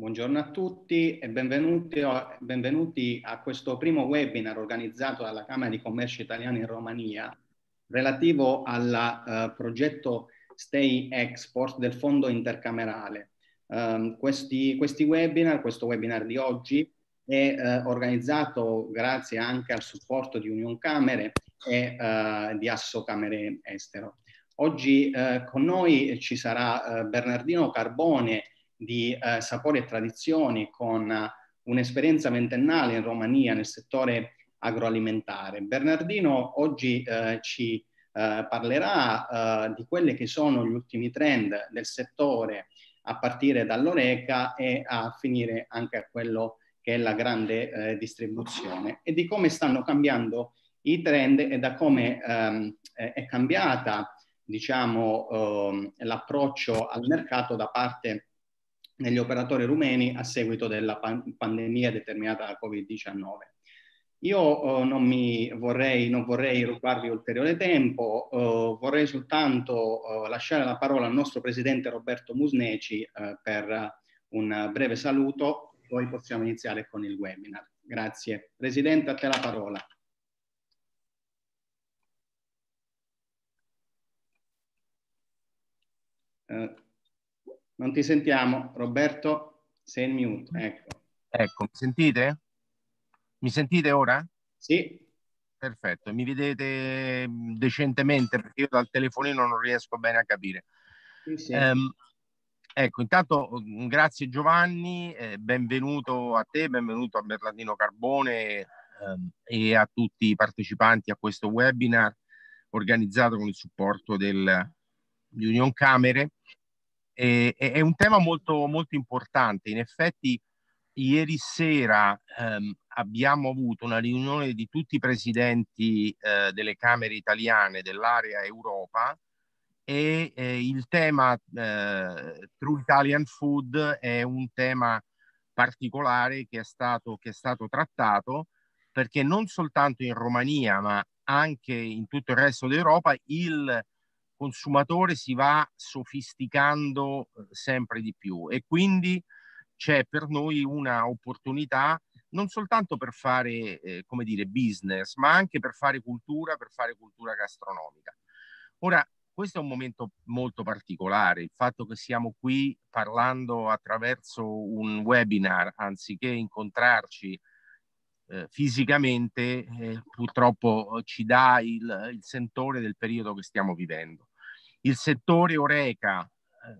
Buongiorno a tutti e benvenuti, benvenuti, a questo primo webinar organizzato dalla Camera di Commercio Italiana in Romania relativo al uh, progetto Stay Export del Fondo Intercamerale. Um, questi, questi, webinar, questo webinar di oggi è uh, organizzato grazie anche al supporto di Union Camere e uh, di Asso Camere Estero. Oggi con noi ci sarà Bernardino Carbone, di eh, sapori e tradizioni con eh, un'esperienza ventennale in Romania nel settore agroalimentare. Bernardino oggi eh, ci eh, parlerà eh, di quelli che sono gli ultimi trend del settore a partire dall'oreca e a finire anche a quello che è la grande eh, distribuzione e di come stanno cambiando i trend e da come ehm, è cambiata diciamo, ehm, l'approccio al mercato da parte negli operatori rumeni a seguito della pan- pandemia determinata da Covid-19. Io eh, non, mi vorrei, non vorrei rubarvi ulteriore tempo, eh, vorrei soltanto eh, lasciare la parola al nostro presidente Roberto Musneci eh, per un breve saluto, poi possiamo iniziare con il webinar. Grazie. Presidente, a te la parola. Uh, non ti sentiamo. Roberto, sei in mute. Ecco. Ecco, mi sentite? Mi sentite ora? Sì. Perfetto, mi vedete mm, decentemente perché io dal telefonino non riesco bene a capire. Sì, sì. Um, Ecco, intanto mm, grazie Giovanni, eh, benvenuto a te, benvenuto a Berlandino Carbone eh, e a tutti i partecipanti a questo webinar organizzato con il supporto del, di Union Camere e, è un tema molto, molto importante. In effetti, ieri sera ehm, abbiamo avuto una riunione di tutti i presidenti eh, delle Camere italiane dell'area Europa e eh, il tema eh, True Italian Food è un tema particolare che è, stato, che è stato trattato perché non soltanto in Romania ma anche in tutto il resto d'Europa il consumatore si va sofisticando eh, sempre di più e quindi c'è per noi una opportunità non soltanto per fare, eh, come dire, business, ma anche per fare cultura, per fare cultura gastronomica. Ora, questo è un momento molto particolare, il fatto che siamo qui parlando attraverso un webinar anziché incontrarci eh, fisicamente, eh, purtroppo eh, ci dà il, il sentore del periodo che stiamo vivendo. Il settore Oreca eh,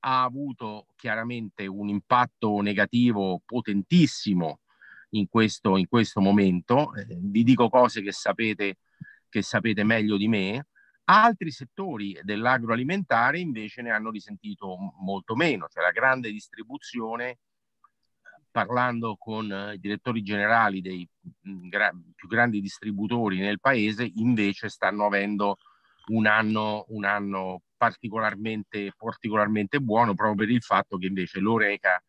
ha avuto chiaramente un impatto negativo potentissimo in questo, in questo momento. Eh, vi dico cose che sapete, che sapete meglio di me. Altri settori dell'agroalimentare invece ne hanno risentito molto meno, cioè la grande distribuzione, parlando con eh, i direttori generali dei mm, gra- più grandi distributori nel paese, invece stanno avendo un anno, un anno particolarmente, particolarmente buono proprio per il fatto che invece l'oreca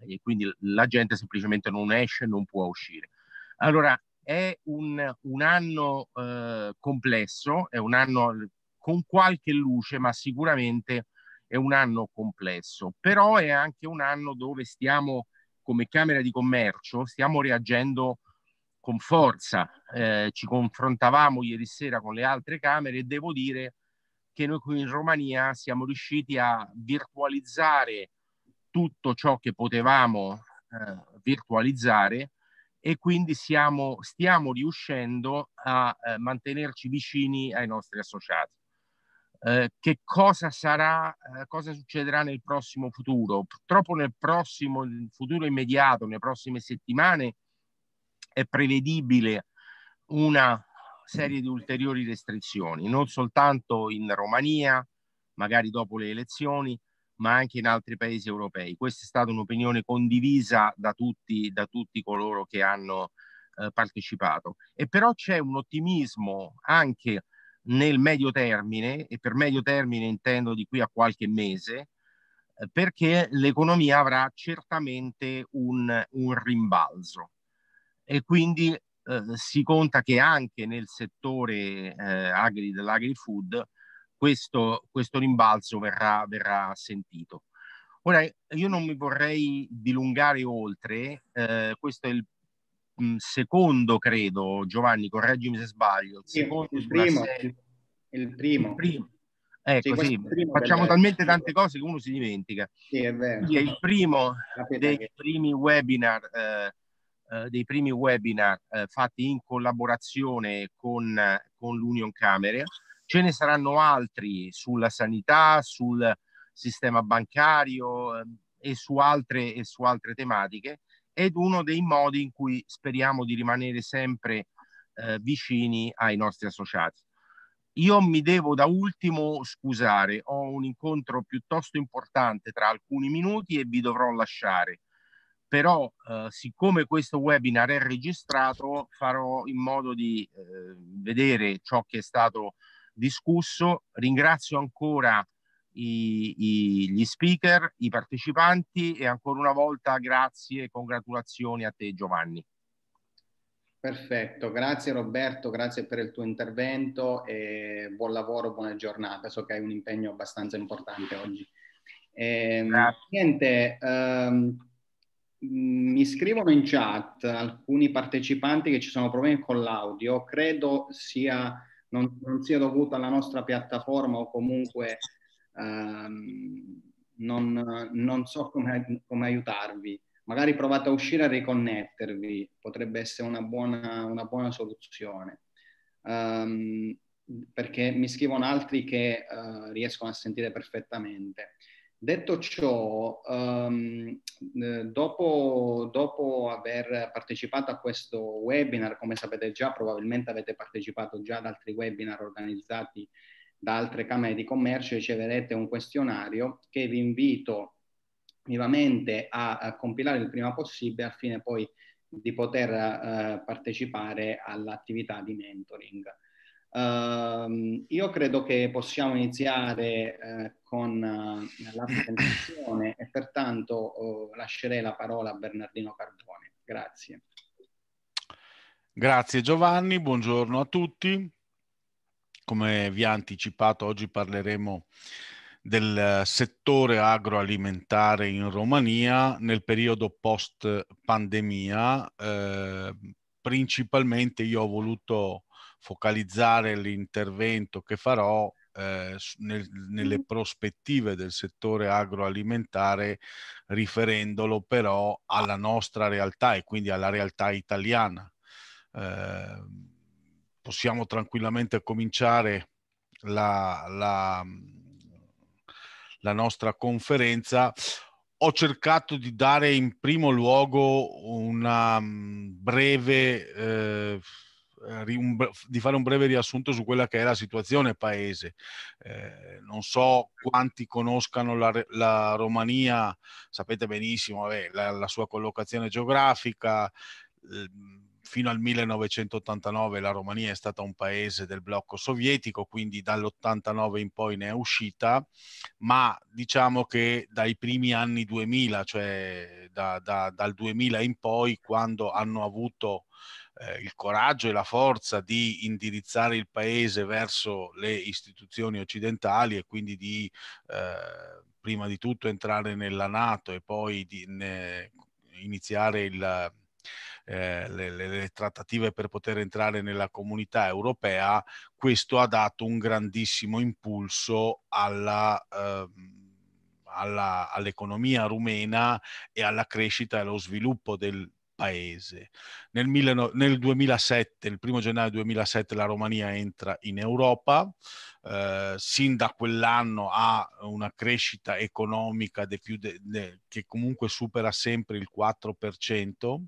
eh, e quindi la gente semplicemente non esce, non può uscire. Allora è un, un anno eh, complesso, è un anno con qualche luce, ma sicuramente è un anno complesso, però è anche un anno dove stiamo come Camera di Commercio, stiamo reagendo con forza, eh, ci confrontavamo ieri sera con le altre Camere e devo dire che noi qui in Romania siamo riusciti a virtualizzare tutto ciò che potevamo eh, virtualizzare e quindi siamo, stiamo riuscendo a eh, mantenerci vicini ai nostri associati. Eh, che cosa sarà, eh, cosa succederà nel prossimo futuro? Purtroppo nel prossimo nel futuro immediato, nelle prossime settimane, è prevedibile una serie di ulteriori restrizioni, non soltanto in Romania, magari dopo le elezioni, ma anche in altri paesi europei. Questa è stata un'opinione condivisa da tutti, da tutti coloro che hanno eh, partecipato. E però c'è un ottimismo anche nel medio termine, e per medio termine intendo di qui a qualche mese, eh, perché l'economia avrà certamente un, un rimbalzo e quindi eh, si conta che anche nel settore eh, agri dell'agri-food questo, questo rimbalzo verrà, verrà sentito. Ora, io non mi vorrei dilungare oltre, eh, questo è il mm, secondo, credo, Giovanni, correggimi se sbaglio, il, secondo il primo, serie... il primo. Il primo. Ecco, sì, sì. facciamo talmente tante cose che uno si dimentica. Sì, è vero. Quindi è il primo dei primi webinar eh, eh, dei primi webinar eh, fatti in collaborazione con, con l'Union Camere. Ce ne saranno altri sulla sanità, sul sistema bancario eh, e, su altre, e su altre tematiche ed uno dei modi in cui speriamo di rimanere sempre eh, vicini ai nostri associati. Io mi devo da ultimo scusare, ho un incontro piuttosto importante tra alcuni minuti e vi dovrò lasciare però eh, siccome questo webinar è registrato farò in modo di eh, vedere ciò che è stato discusso. Ringrazio ancora i, i, gli speaker, i partecipanti e ancora una volta grazie e congratulazioni a te Giovanni. Perfetto, grazie Roberto, grazie per il tuo intervento e buon lavoro, buona giornata. So che hai un impegno abbastanza importante oggi. Ehm, e, niente, um, mi scrivono in chat alcuni partecipanti che ci sono problemi con l'audio, credo sia, non, non sia dovuto alla nostra piattaforma o comunque ehm, non, non, so come, come, aiutarvi. Magari provate a uscire a riconnettervi, potrebbe essere una buona, una buona soluzione. Um, perché mi scrivono altri che uh, riescono a sentire perfettamente. Detto ciò, um, dopo, dopo, aver partecipato a questo webinar, come sapete già, probabilmente avete partecipato già ad altri webinar organizzati da altre Camere di Commercio, riceverete un questionario che vi invito vivamente a, a compilare il prima possibile al fine poi di poter uh, partecipare all'attività di mentoring. Ehm, io credo che possiamo iniziare uh, con uh, la presentazione e pertanto oh, lascerei la parola a Bernardino Carbone. Grazie. Grazie Giovanni, buongiorno a tutti. Come vi ha anticipato, oggi parleremo del settore agroalimentare in Romania nel periodo post pandemia. Eh, principalmente io ho voluto focalizzare l'intervento che farò eh, nel, nelle mm-hmm. prospettive del settore agroalimentare, riferendolo però alla nostra realtà e quindi alla realtà italiana. Eh, possiamo tranquillamente cominciare la, la, la nostra conferenza ho cercato di dare in primo luogo una mm, breve eh, eh, di fare un breve riassunto su quella che è la situazione paese. Eh, non so quanti conoscano la, la Romania, sapete benissimo vabbè, la, la, sua collocazione geografica. fino al 1989 la Romania è stata un paese del blocco sovietico, quindi dall'89 in poi ne è uscita, ma diciamo che dai primi anni 2000, cioè da, da, dal 2000 in poi, quando hanno avuto eh, il coraggio e la forza di indirizzare il paese verso le istituzioni occidentali e quindi di eh, prima di tutto entrare nella Nato e poi di, ne, iniziare il, eh, le, le, le, trattative per poter entrare nella comunità europea, questo ha dato un grandissimo impulso alla... Ehm, alla, all'economia rumena e alla crescita e allo sviluppo del, paese. Nel, nel 2007, il primo gennaio 2007, la Romania entra in Europa, eh, sin da quell'anno ha una crescita economica de de, de, che comunque supera sempre il 4%.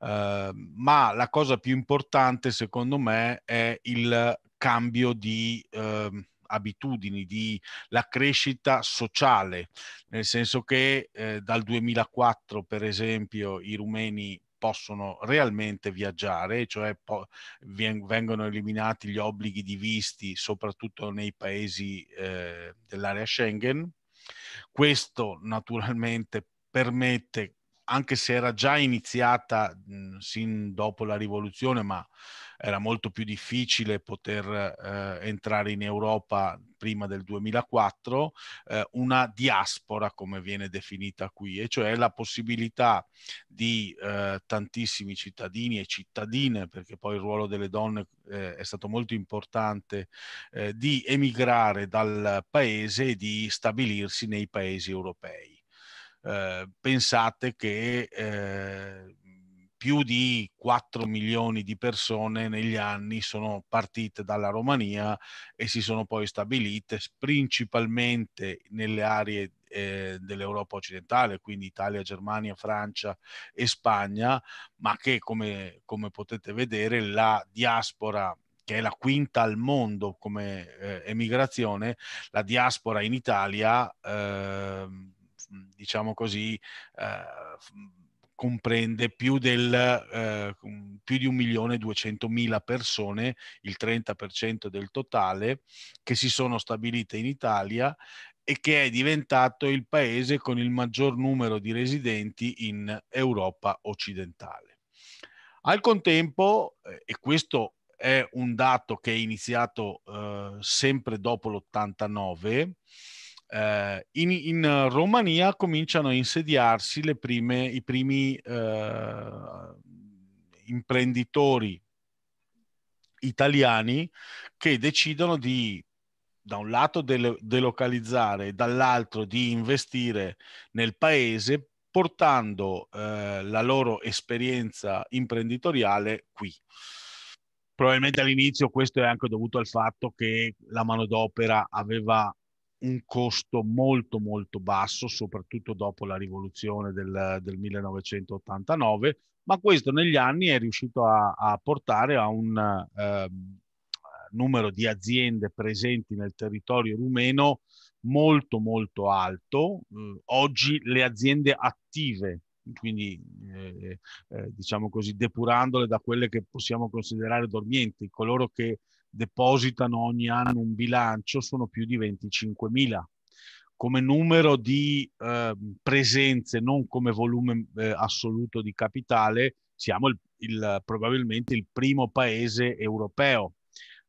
Eh, ma la cosa più importante secondo me è il cambio di eh, abitudini, di la crescita sociale, nel senso che eh, dal 2004 per esempio i rumeni possono realmente viaggiare, cioè po- vengono eliminati gli obblighi di visti soprattutto nei paesi eh, dell'area Schengen. Questo naturalmente permette, anche se era già iniziata mh, sin dopo la rivoluzione, ma era molto più difficile poter eh, entrare in Europa prima del 2004, eh, una diaspora come viene definita qui, e cioè la possibilità di eh, tantissimi cittadini e cittadine, perché poi il ruolo delle donne eh, è stato molto importante, eh, di emigrare dal paese e di stabilirsi nei paesi europei. Eh, pensate che più di 4 milioni di persone negli anni sono partite dalla Romania e si sono poi stabilite principalmente nelle aree eh, dell'Europa occidentale, quindi Italia, Germania, Francia e Spagna, ma che come, come potete vedere la diaspora che è la quinta al mondo come eh, emigrazione, la diaspora in Italia, eh, diciamo così, eh, comprende più, del, eh, più di 1.200.000 persone, il 30% del totale, che si sono stabilite in Italia e che è diventato il paese con il maggior numero di residenti in Europa occidentale. Al contempo, eh, e questo è un dato che è iniziato eh, sempre dopo l'89, eh, in, in, eh, Romania cominciano a insediarsi prime, i primi eh, imprenditori italiani che decidono di da un lato de- delocalizzare e dall'altro di investire nel paese portando eh, la loro esperienza imprenditoriale qui. Probabilmente all'inizio questo è anche dovuto al fatto che la manodopera aveva un costo molto molto basso, soprattutto dopo la rivoluzione del, del 1989, ma questo negli anni è riuscito a, a portare a un eh, numero di aziende presenti nel territorio rumeno molto molto alto. Eh, oggi le aziende attive, quindi eh, eh, diciamo così depurandole da quelle che possiamo considerare dormienti, coloro che depositano ogni anno un bilancio sono più di 25.000 come numero di eh, presenze, non come volume eh, assoluto di capitale, siamo il, il, probabilmente il primo paese europeo.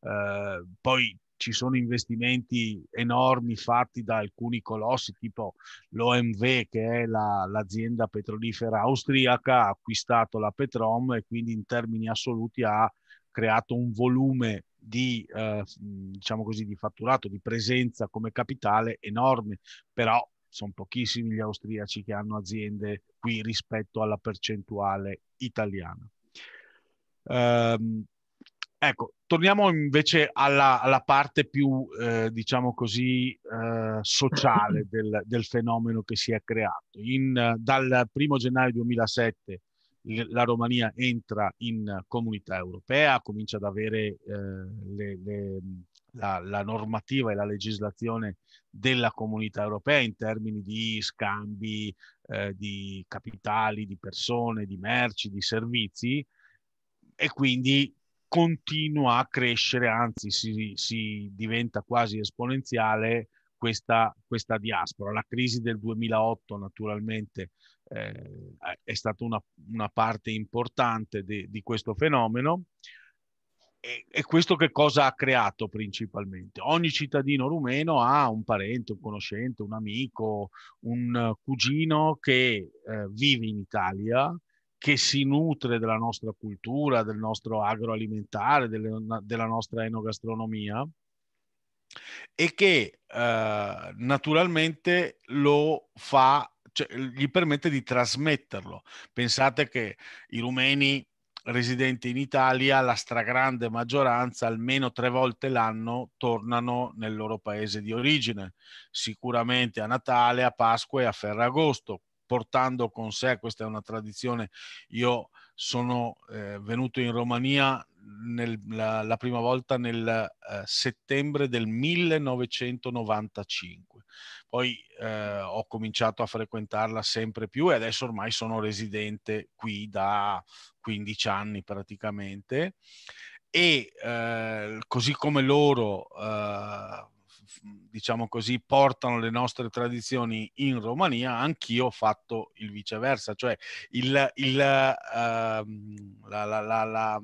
Eh, poi ci sono investimenti enormi fatti da alcuni colossi, tipo l'OMV, che è la, l'azienda petrolifera austriaca, ha acquistato la Petrom e quindi in termini assoluti ha creato un volume di, eh, diciamo così, di fatturato, di presenza come capitale enorme, però sono pochissimi gli austriaci che hanno aziende qui rispetto alla percentuale italiana. Ehm, ecco, torniamo invece alla, alla parte più, eh, diciamo così, eh, sociale del, del, fenomeno che si è creato. In, dal 1 gennaio 2007 la Romania entra in comunità europea, comincia ad avere eh, le, le, la, la, normativa e la legislazione della comunità europea in termini di scambi eh, di capitali, di persone, di merci, di servizi e quindi continua a crescere, anzi si, si diventa quasi esponenziale questa, questa diaspora. La crisi del 2008 naturalmente eh, eh, è stata una, una parte importante di, di questo fenomeno. E, e, questo che cosa ha creato principalmente? Ogni cittadino rumeno ha un parente, un conoscente, un amico, un cugino che eh, vive in Italia, che si nutre della nostra cultura, del nostro agroalimentare, delle, della nostra enogastronomia e che eh, naturalmente lo fa cioè, gli permette di trasmetterlo. Pensate che i rumeni residenti in Italia, la stragrande maggioranza, almeno tre volte l'anno, tornano nel loro paese di origine, sicuramente a Natale, a Pasqua e a Ferragosto, portando con sé, questa è una tradizione, io sono eh, venuto in Romania nel, la, la, prima volta nel uh, settembre del 1995. Poi uh, ho cominciato a frequentarla sempre più e adesso ormai sono residente qui da 15 anni praticamente. E uh, così come loro, diciamo così, portano le nostre tradizioni in Romania, anch'io ho fatto il viceversa, cioè il, il ehm, la, la, la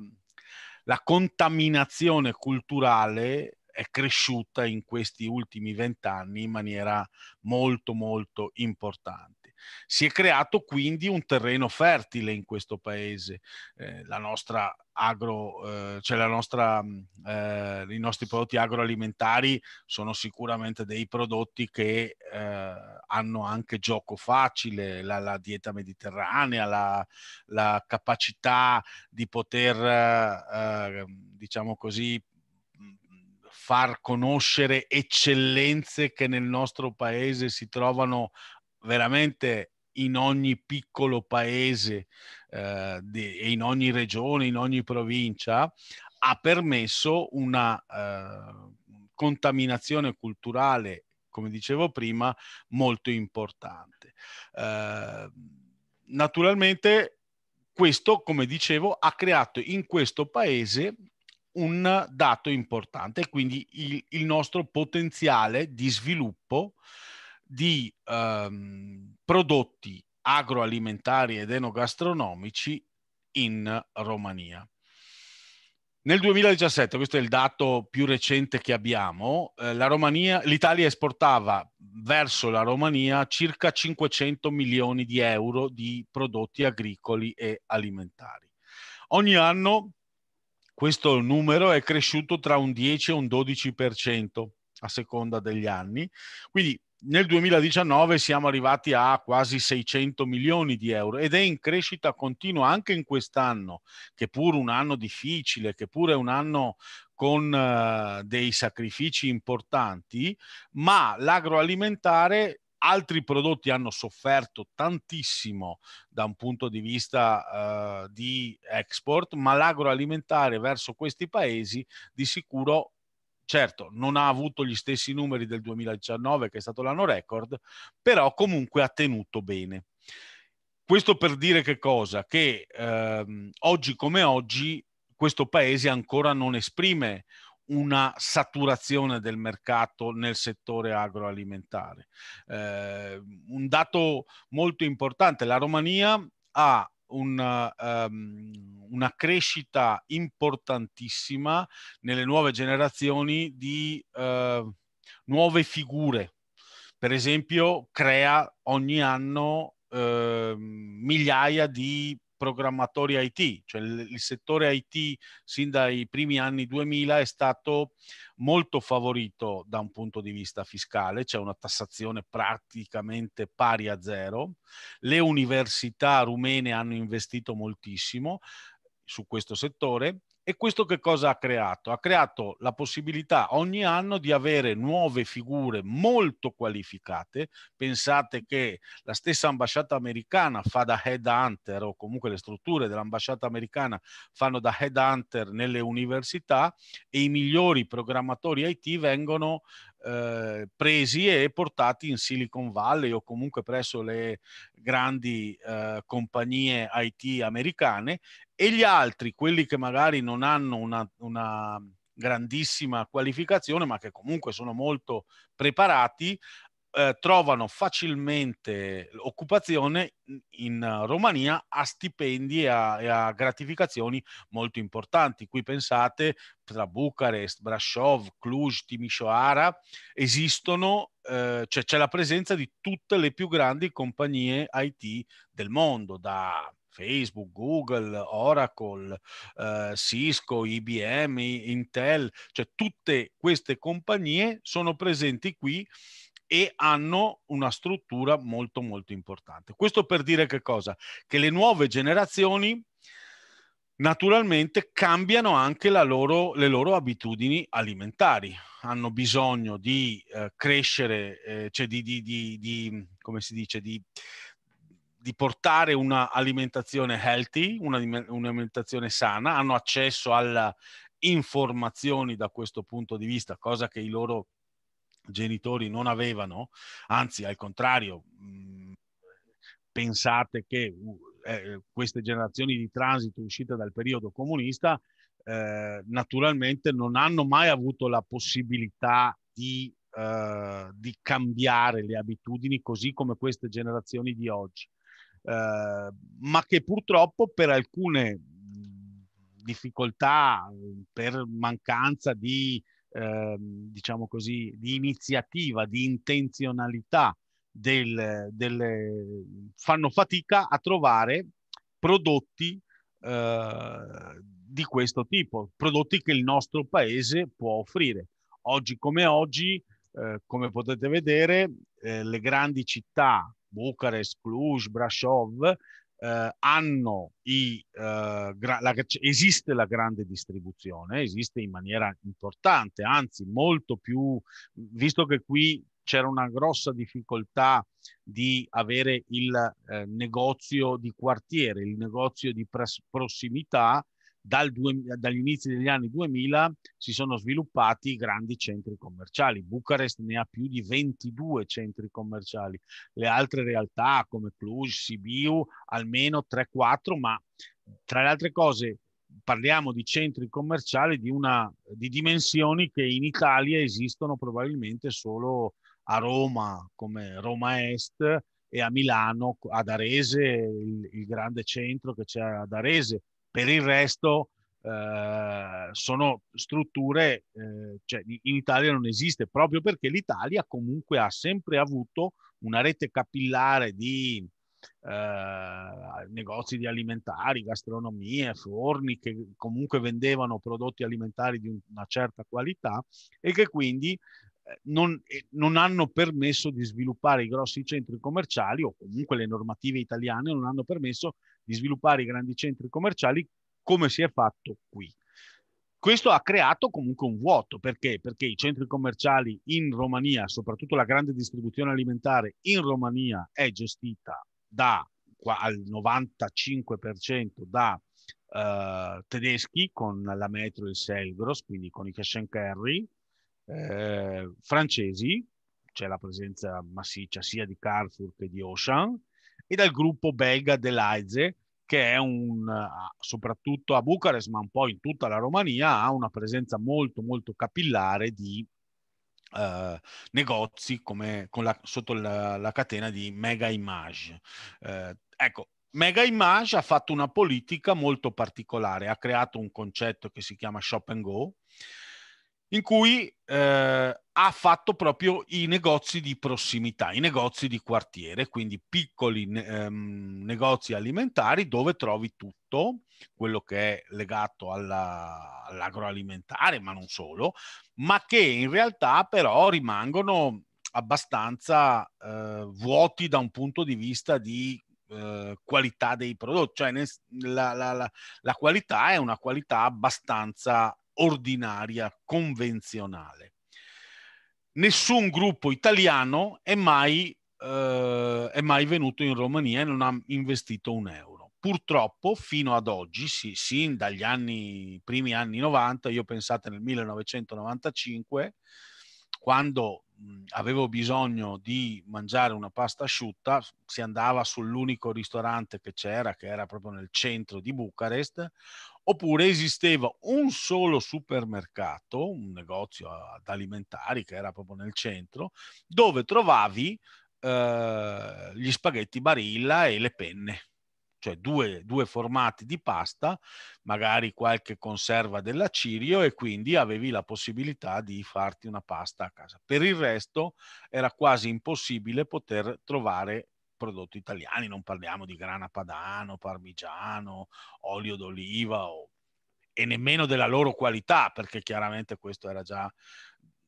la contaminazione culturale è cresciuta in questi ultimi vent'anni in maniera molto molto importante. Si è creato quindi un terreno fertile in questo paese. Eh, la nostra agro, eh, cioè la nostra, eh, i nostri prodotti agroalimentari sono sicuramente dei prodotti che eh, hanno anche gioco facile, la, la dieta mediterranea, la, la, capacità di poter, eh, eh, diciamo così, far conoscere eccellenze che nel nostro paese si trovano veramente in ogni piccolo paese eh, in ogni regione, in ogni provincia, ha permesso una eh, contaminazione culturale, come dicevo prima, molto importante. Eh, naturalmente questo, come dicevo, ha creato in questo paese un dato importante, quindi il, il nostro potenziale di sviluppo eh, di ehm, prodotti agroalimentari ed enogastronomici in Romania. Nel 2017, questo è il dato più recente che abbiamo, eh, Romania, l'Italia esportava verso la Romania circa 500 milioni di euro di prodotti agricoli e alimentari. Ogni anno questo numero è cresciuto tra un 10 e un 12% a seconda degli anni, quindi nel 2019 siamo arrivati a quasi 600 milioni di euro ed è in crescita continua anche in quest'anno, che pur un anno difficile, che pure è un anno con eh, dei sacrifici importanti, ma l'agroalimentare altri prodotti hanno sofferto tantissimo da un punto di vista eh, di export, ma l'agroalimentare verso questi paesi di sicuro certo non ha avuto gli stessi numeri del 2019 che è stato l'anno record, però comunque ha tenuto bene. Questo per dire che cosa? Che ehm, oggi come oggi questo paese ancora non esprime una saturazione del mercato nel settore agroalimentare. Eh, un dato molto importante, la Romania ha una, um, ehm, una crescita importantissima nelle nuove generazioni di uh, nuove figure. Per esempio, crea ogni anno uh, migliaia di programmatori IT, cioè il, il settore IT sin dai primi anni 2000 è stato molto favorito da un punto di vista fiscale, c'è cioè una tassazione praticamente pari a zero, le università rumene hanno investito moltissimo su questo settore e questo che cosa ha creato? Ha creato la possibilità ogni anno di avere nuove figure molto qualificate. Pensate che la stessa ambasciata americana fa da head hunter, o comunque le strutture dell'ambasciata americana fanno da head hunter nelle università e i migliori programmatori IT vengono eh, presi e portati in Silicon Valley o comunque presso le grandi eh, compagnie IT americane e gli altri, quelli che magari non hanno una, una grandissima qualificazione, ma che comunque sono molto preparati, eh, trovano facilmente occupazione in eh, Romania a stipendi e a, e a, gratificazioni molto importanti. Qui pensate tra Bucarest, Brasov, Cluj, Timisoara esistono, eh, cioè c'è la presenza di tutte le più grandi compagnie IT del mondo, da Facebook, Google, Oracle, eh, Cisco, IBM, Intel, cioè tutte queste compagnie sono presenti qui e hanno una struttura molto molto importante. Questo per dire che cosa? Che le nuove generazioni naturalmente cambiano anche loro, le loro abitudini alimentari, hanno bisogno di eh, crescere, eh, cioè di, di, di, di, come si dice, di, portare un'alimentazione healthy, un'alimentazione sana, hanno accesso alle informazioni da questo punto di vista, cosa che i loro genitori non avevano, anzi al contrario, pensate che uh, eh, queste generazioni di transito uscite dal periodo comunista eh, naturalmente non hanno mai avuto la possibilità di, eh, di, cambiare le abitudini così come queste generazioni di oggi, ma che purtroppo per alcune difficoltà, per mancanza di ehm, diciamo così, di iniziativa, di intenzionalità, del, del, fanno fatica a trovare prodotti eh, di questo tipo, prodotti che il nostro paese può offrire. Oggi come oggi, eh, come potete vedere, eh, le grandi città, Bucarest, Cluj, Brasov, eh, hanno i, eh, gra- la, esiste la grande distribuzione, esiste in maniera importante, anzi molto più, visto che qui c'era una grossa difficoltà di avere il eh, negozio di quartiere, il negozio di pres- prossimità, dal due, dagli inizi degli anni 2000 si sono sviluppati grandi centri commerciali. Bucarest ne ha più di 22 centri commerciali, le altre realtà come Cluj, Sibiu, almeno 3-4, ma tra le altre cose parliamo di centri commerciali di, una, di dimensioni che in Italia esistono probabilmente solo a Roma, come Roma Est, e a Milano, ad Arese, il, il grande centro che c'è ad Arese, per il resto eh, sono strutture, eh, cioè in Italia non esiste, proprio perché l'Italia comunque ha sempre avuto una rete capillare di eh, negozi di alimentari, gastronomie, forni che comunque vendevano prodotti alimentari di una certa qualità e che quindi eh, non, eh, non, hanno permesso di sviluppare i grossi centri commerciali o comunque le normative italiane non hanno permesso di sviluppare i grandi centri commerciali come si è fatto qui. Questo ha creato comunque un vuoto, perché? Perché i centri commerciali in Romania, soprattutto la grande distribuzione alimentare in Romania, è gestita da, al 95% da eh, tedeschi con la metro e il Selgros, quindi con i cash and carry, eh, francesi, c'è la presenza massiccia sia di Carrefour che di Ocean, e dal gruppo belga dell'Aize, che è un, eh, soprattutto a Bucarest, ma un po' in tutta la Romania, ha una presenza molto, molto capillare di eh, negozi come, la, sotto la, la, catena di Mega Image. Eh, ecco, Mega Image ha fatto una politica molto particolare, ha creato un concetto che si chiama Shop and Go, in cui eh, ha fatto proprio i negozi di prossimità, i negozi di quartiere, quindi piccoli ehm, negozi alimentari dove trovi tutto quello che è legato alla, all'agroalimentare, ma non solo, ma che in realtà però rimangono abbastanza eh, vuoti da un punto di vista di eh, qualità dei prodotti, cioè la, la, la, la qualità è una qualità abbastanza ordinaria, convenzionale. Nessun gruppo italiano è mai, eh, è mai venuto in Romania e non ha investito un euro. Purtroppo, fino ad oggi, sì, sì dagli anni, primi anni 90, io pensate nel 1995, quando avevo bisogno di mangiare una pasta asciutta, si andava sull'unico ristorante che c'era, che era proprio nel centro di Bucarest, oppure esisteva un solo supermercato, un negozio ad alimentari che era proprio nel centro, dove trovavi eh, gli spaghetti barilla e le penne, cioè due, due, formati di pasta, magari qualche conserva dell'acirio e quindi avevi la possibilità di farti una pasta a casa. Per il resto era quasi impossibile poter trovare prodotti italiani, non parliamo di grana padano, parmigiano, olio d'oliva o, e nemmeno della loro qualità, perché chiaramente questo era già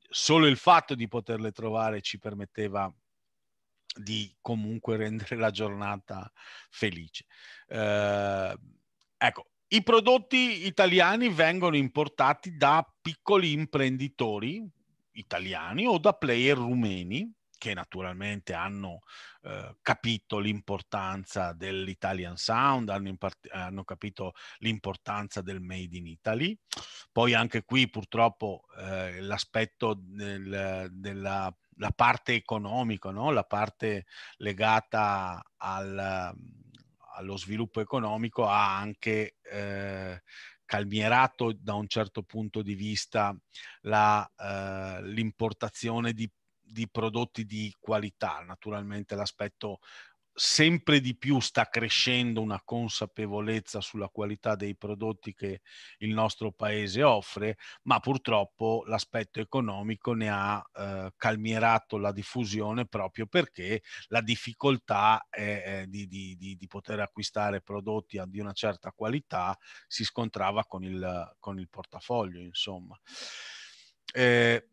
solo il fatto di poterle trovare ci permetteva di comunque rendere la giornata felice. Eh, ecco, i prodotti italiani vengono importati da piccoli imprenditori italiani o da player rumeni che naturalmente hanno eh, capito l'importanza dell'Italian Sound, hanno, impart- hanno, capito l'importanza del Made in Italy. Poi anche qui purtroppo eh, l'aspetto del, della la parte economica, no? la parte legata al, allo sviluppo economico ha anche eh, calmierato da un certo punto di vista la, eh, l'importazione di di prodotti di qualità. Naturalmente l'aspetto sempre di più sta crescendo una consapevolezza sulla qualità dei prodotti che il nostro paese offre, ma purtroppo l'aspetto economico ne ha eh, calmierato la diffusione proprio perché la difficoltà è di, di, di, di, poter acquistare prodotti di una certa qualità si scontrava con il, con il portafoglio, insomma. Eh,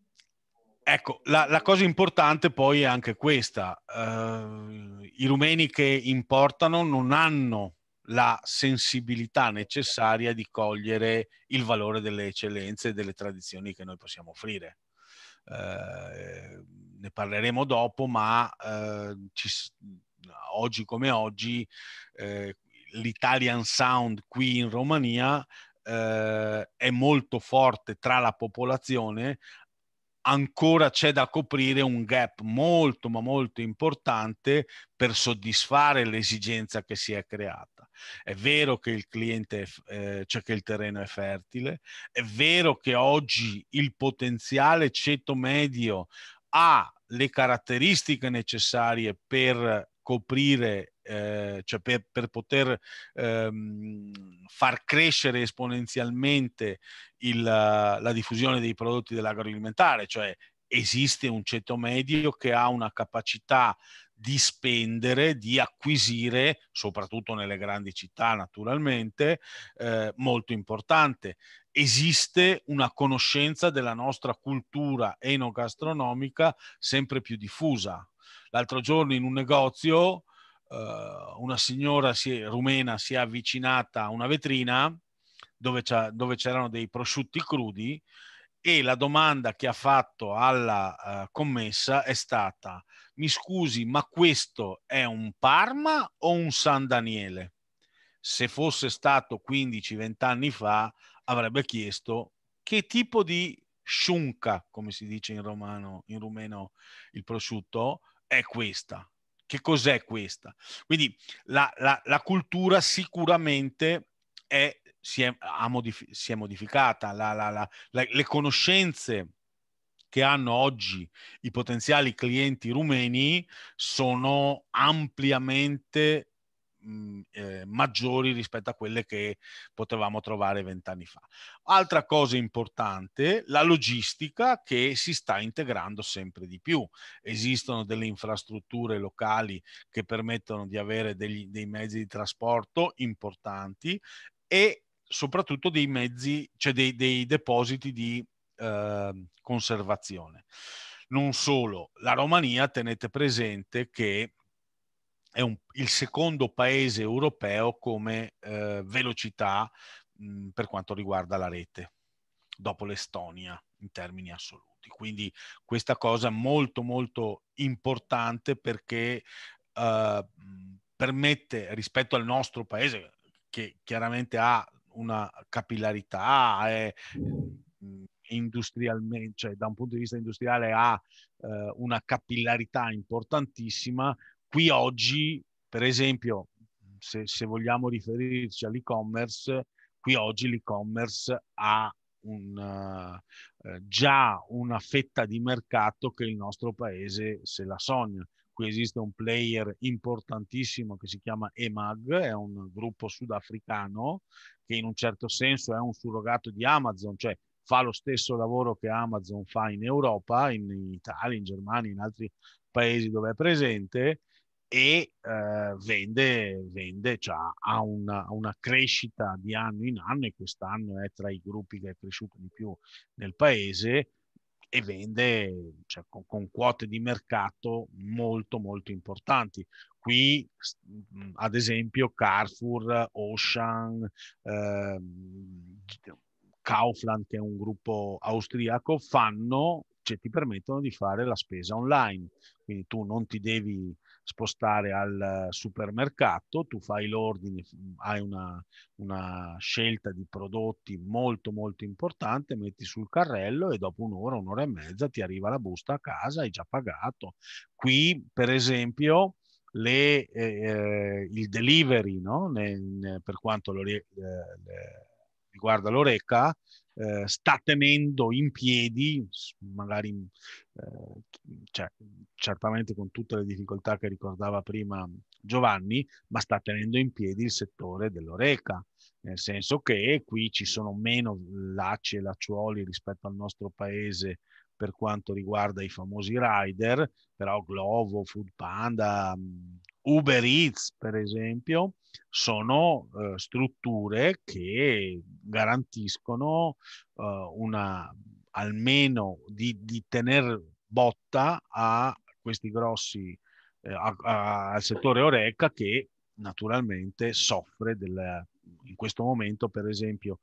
Ecco, la, la, cosa importante poi è anche questa. Uh, I rumeni che importano non hanno la sensibilità necessaria di cogliere il valore delle eccellenze e delle tradizioni che noi possiamo offrire. Uh, ne parleremo dopo, ma uh, ci, oggi come oggi l'Italian Sound qui in Romania eh, è molto forte tra la popolazione ancora c'è da coprire un gap molto ma molto importante per soddisfare l'esigenza che si è creata. È vero che il cliente, eh, cioè che il terreno è fertile, è vero che oggi il potenziale ceto medio ha le caratteristiche necessarie per coprire eh, cioè per, per poter ehm, far crescere esponenzialmente il, la diffusione dei prodotti dell'agroalimentare, cioè esiste un ceto medio che ha una capacità di spendere, di acquisire, soprattutto nelle grandi città naturalmente, eh, molto importante. Esiste una conoscenza della nostra cultura enogastronomica sempre più diffusa. L'altro giorno in un negozio eh, una signora si, rumena si è avvicinata a una vetrina dove, dove, c'erano dei prosciutti crudi e la domanda che ha fatto alla uh, commessa è stata mi scusi ma questo è un Parma o un San Daniele? Se fosse stato 15-20 anni fa avrebbe chiesto che tipo di sciunca come si dice in romano, in rumeno il prosciutto, è questa che cos'è questa? Quindi la, la, la cultura sicuramente è, si, è, modifi- si, è, modificata, la, le conoscenze che hanno oggi i potenziali clienti rumeni sono ampiamente Mhmm, eh, maggiori rispetto a quelle che potevamo trovare vent'anni fa. Altra cosa importante, la logistica che si sta integrando sempre di più. Esistono delle infrastrutture locali che permettono di avere degli, dei mezzi di trasporto importanti e soprattutto dei mezzi, cioè dei, dei depositi di eh, conservazione. Non solo, la Romania, tenete presente che è un, il secondo paese europeo come eh, velocità mh, per quanto riguarda la rete, dopo l'Estonia in termini assoluti. Quindi questa cosa è molto molto importante perché eh, permette rispetto al nostro paese che chiaramente ha una capillarità, è industrialmente, cioè da un punto di vista industriale ha eh, una capillarità importantissima, qui oggi, per esempio, se, se vogliamo riferirci all'e-commerce, qui oggi l'e-commerce ha un, eh, eh, già una fetta di mercato che il nostro paese se la sogna. Qui esiste un player importantissimo che si chiama EMAG, è un gruppo sudafricano che in un certo senso è un surrogato di Amazon, cioè fa lo stesso lavoro che Amazon fa in Europa, in Italia, in Germania, in altri paesi dove è presente, e eh, vende, vende cioè, ha una, una, crescita di anno in anno e quest'anno è tra i gruppi che è cresciuto di più nel paese e vende cioè, con, con, quote di mercato molto molto importanti. Qui mm, ad esempio Carrefour, Ocean, eh, Kaufland che è un gruppo austriaco fanno, cioè, ti permettono di fare la spesa online, quindi tu non ti devi spostare al eh, supermercato, tu fai l'ordine, mm, hai una, una scelta di prodotti molto molto importante, metti sul carrello e dopo un'ora, un'ora e mezza ti arriva la busta a casa, hai già pagato. Qui per esempio... Le, eh, eh il delivery no? ne, ne, per quanto lo, eh, riguarda l'oreca eh, sta tenendo in piedi, magari eh, cioè, certamente con tutte le difficoltà che ricordava prima Giovanni, ma sta tenendo in piedi il settore dell'oreca, nel senso che qui ci sono meno lacci e lacciuoli rispetto al nostro paese per quanto riguarda i famosi rider, però Glovo, Food Panda, Uber Eats, per esempio, sono eh, strutture che garantiscono eh, una, almeno di, di tenere botta a questi grossi, eh, a, a, al settore Oreca che naturalmente soffre del, in questo momento, per esempio,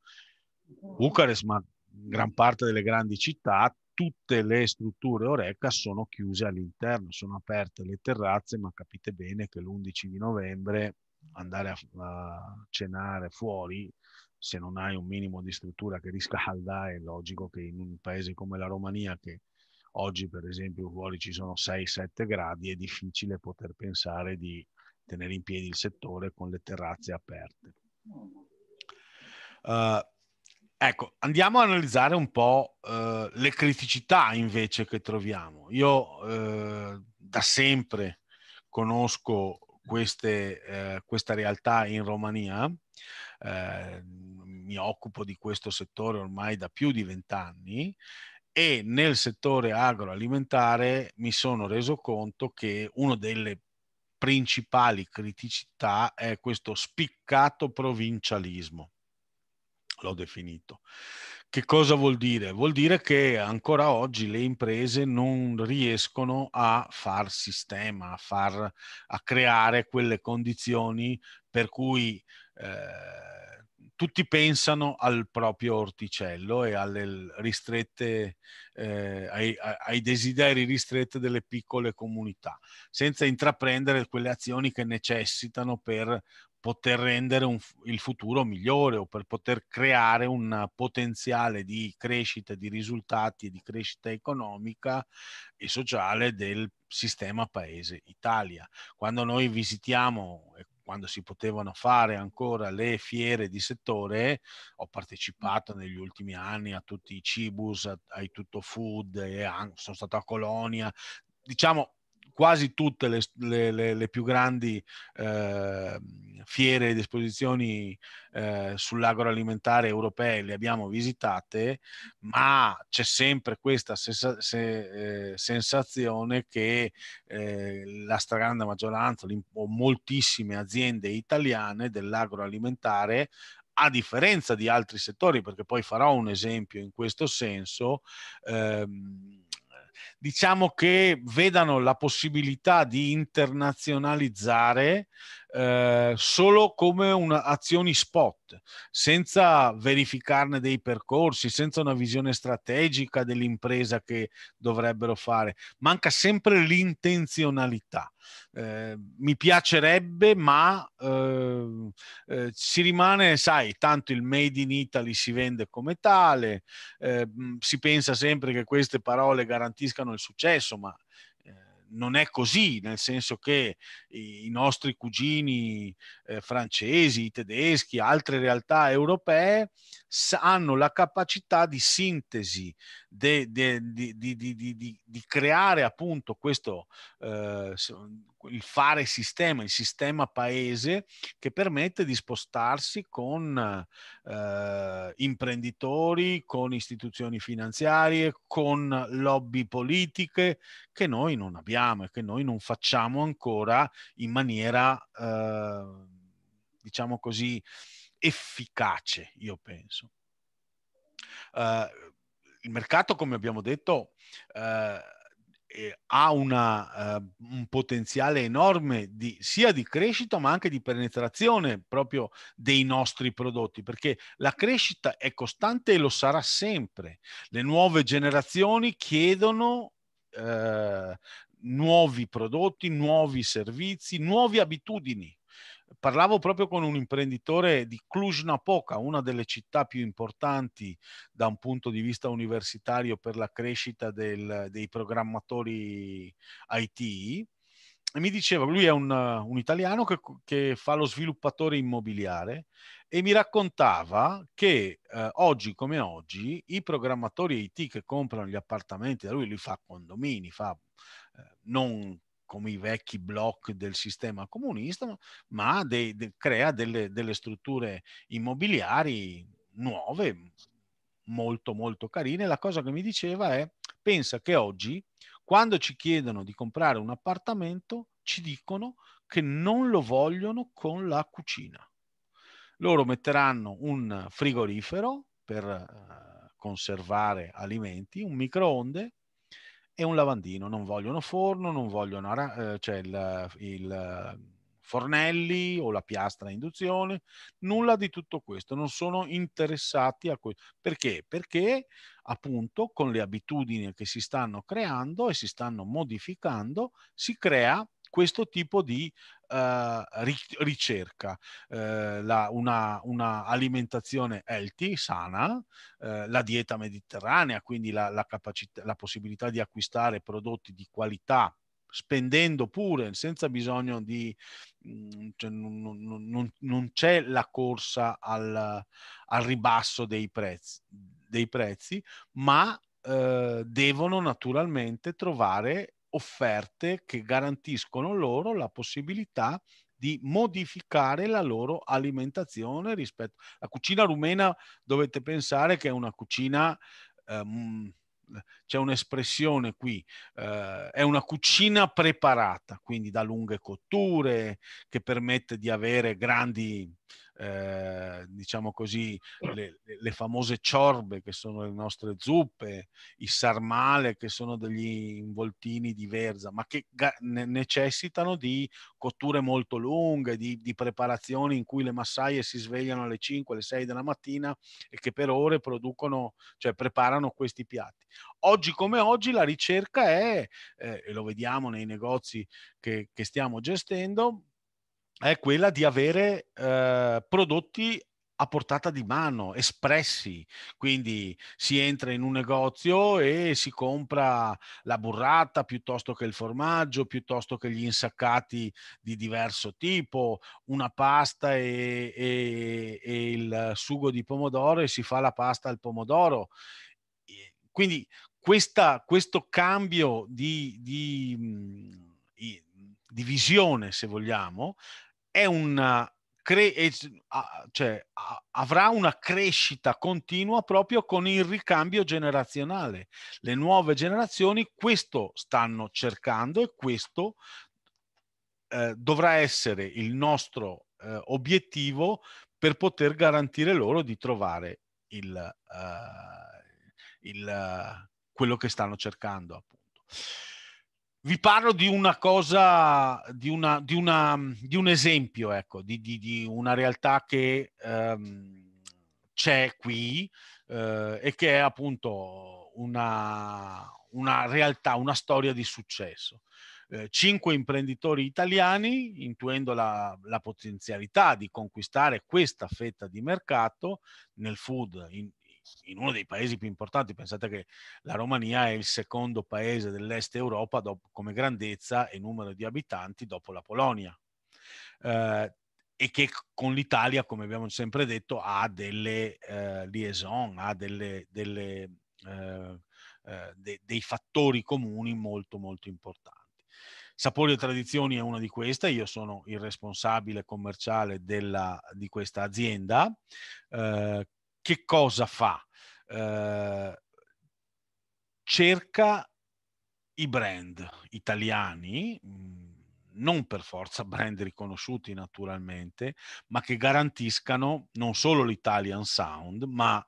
Bucarest, ma gran parte delle grandi città tutte le strutture Oreca sono chiuse all'interno, sono aperte le terrazze, ma capite bene che l'11 di novembre andare a, a cenare fuori se non hai un minimo di struttura che riscalda, è logico che in un paese come la Romania, che oggi per esempio fuori ci sono 6-7 gradi, è difficile poter pensare di tenere in piedi il settore con le terrazze aperte. Uh, Ecco, andiamo a analizzare un po' eh, le criticità invece che troviamo. Io eh, da sempre conosco queste, eh, questa realtà in Romania, eh, mi occupo di questo settore ormai da più di vent'anni e nel settore agroalimentare mi sono reso conto che una delle principali criticità è questo spiccato provincialismo l'ho definito. Che cosa vuol dire? Vuol dire che ancora oggi le imprese non riescono a far sistema, a, far, a creare quelle condizioni per cui eh, tutti pensano al proprio orticello e eh, ai, ai, desideri ristretti delle piccole comunità, senza intraprendere quelle azioni che necessitano per poter rendere un, il futuro migliore o per poter creare un potenziale di crescita di risultati e di crescita economica e sociale del sistema paese Italia. Quando noi visitiamo quando si potevano fare ancora le fiere di settore, ho partecipato negli ultimi anni a tutti i Cibus, ai Tutto Food, sono stato a Colonia. Diciamo, quasi tutte le, le, le, le più grandi eh, fiere ed esposizioni eh, sull'agroalimentare europee le abbiamo visitate, ma c'è sempre questa sensa- se, eh, sensazione che eh, la stragrande maggioranza o moltissime aziende italiane dell'agroalimentare a differenza di altri settori, perché poi farò un esempio in questo senso, ehm, diciamo che vedano la possibilità di internazionalizzare eh, solo come una, azioni spot, senza verificarne dei percorsi, senza una visione strategica dell'impresa che dovrebbero fare. Manca sempre l'intenzionalità. Eh, mi piacerebbe, ma eh, eh, si rimane, sai, tanto il made in Italy si vende come tale, eh, si pensa sempre che queste parole garantiscano il successo, ma non è così, nel senso che i nostri cugini eh, francesi, tedeschi, altre realtà europee hanno la capacità di sintesi, di, di, creare appunto questo, eh, il fare sistema, il sistema paese che permette di spostarsi con eh, imprenditori, con istituzioni finanziarie, con lobby politiche che noi non abbiamo e che noi non facciamo ancora in maniera, eh, diciamo così, efficace, io penso. Eh, il mercato, come abbiamo detto, eh, eh, ha una, eh, un potenziale enorme di, sia di crescita ma anche di penetrazione proprio dei nostri prodotti, perché la crescita è costante e lo sarà sempre. Le nuove generazioni chiedono eh, nuovi prodotti, nuovi servizi, nuove abitudini parlavo proprio con un imprenditore di Cluj-Napoca, una delle città più importanti da un punto di vista universitario per la crescita del, dei programmatori IT. E mi diceva, lui è un, un italiano che, che, fa lo sviluppatore immobiliare e mi raccontava che eh, oggi come oggi i programmatori IT che comprano gli appartamenti da lui, li fa condomini, fa eh, non come i vecchi blocchi del sistema comunista, ma de, de, crea delle, delle strutture immobiliari nuove, molto molto carine. La cosa che mi diceva è, pensa che oggi, quando ci chiedono di comprare un appartamento, ci dicono che non lo vogliono con la cucina. Loro metteranno un frigorifero per eh, conservare alimenti, un microonde e un lavandino, non vogliono forno, non vogliono eh, cioè il, il, fornelli o la piastra a induzione, nulla di tutto questo, non sono interessati a questo. Perché? Perché appunto con le abitudini che si stanno creando e si stanno modificando si crea questo tipo di eh, ric- ricerca eh, la, una, una, alimentazione healthy, sana, eh, la dieta mediterranea, quindi la, la, capacità, la possibilità di acquistare prodotti di qualità spendendo pure, senza bisogno di... Mm, cioè, non, non, non, c'è la corsa al, al ribasso dei prezzi, dei prezzi ma eh, devono naturalmente trovare offerte che garantiscono loro la possibilità di modificare la loro alimentazione rispetto alla cucina rumena dovete pensare che è una cucina ehm, c'è un'espressione qui, eh, è una cucina preparata, quindi da lunghe cotture, che permette di avere grandi, eh, diciamo così, le, le, famose ciorbe che sono le nostre zuppe, i sarmale che sono degli involtini di verza, ma che ga- ne- necessitano di cotture molto lunghe, di, di, preparazioni in cui le massaie si svegliano alle 5, alle 6 della mattina e che per ore producono, cioè preparano questi piatti. Oggi oggi come oggi la ricerca è, eh, e lo vediamo nei negozi che, che stiamo gestendo, è quella di avere eh, prodotti a portata di mano, espressi. Quindi si entra in un negozio e si compra la burrata piuttosto che il formaggio, piuttosto che gli insaccati di diverso tipo, una pasta e, e, e il sugo di pomodoro e si fa la pasta al pomodoro. Quindi questa, questo cambio di, di, mhmm, di, visione, se vogliamo, una, cre, cioè, avrà una crescita continua proprio con il ricambio generazionale. Le nuove generazioni questo stanno cercando e questo eh, dovrà essere il nostro eh, obiettivo per poter garantire loro di trovare il, uh, il, quello che stanno cercando, appunto. Vi parlo di una cosa, di, una, di, una, di un esempio, ecco, di, di una realtà che ehm, c'è qui eh, e che è appunto una, una realtà, una storia di successo. Eh, cinque imprenditori italiani, intuendo la, la, potenzialità di conquistare questa fetta di mercato nel food, in, in uno dei paesi più importanti, pensate che la Romania è il secondo paese dell'est Europa dopo, come grandezza e numero di abitanti dopo la Polonia. Eh, e che con l'Italia, come abbiamo sempre detto, ha delle eh, liaison, ha delle, delle, eh, eh de, dei fattori comuni molto molto importanti. Sapori e Tradizioni è una di queste, io sono il responsabile commerciale della, di questa azienda eh, che cosa fa? Eh, cerca i brand italiani, mm, non per forza brand riconosciuti naturalmente, ma che garantiscano non solo l'Italian Sound, ma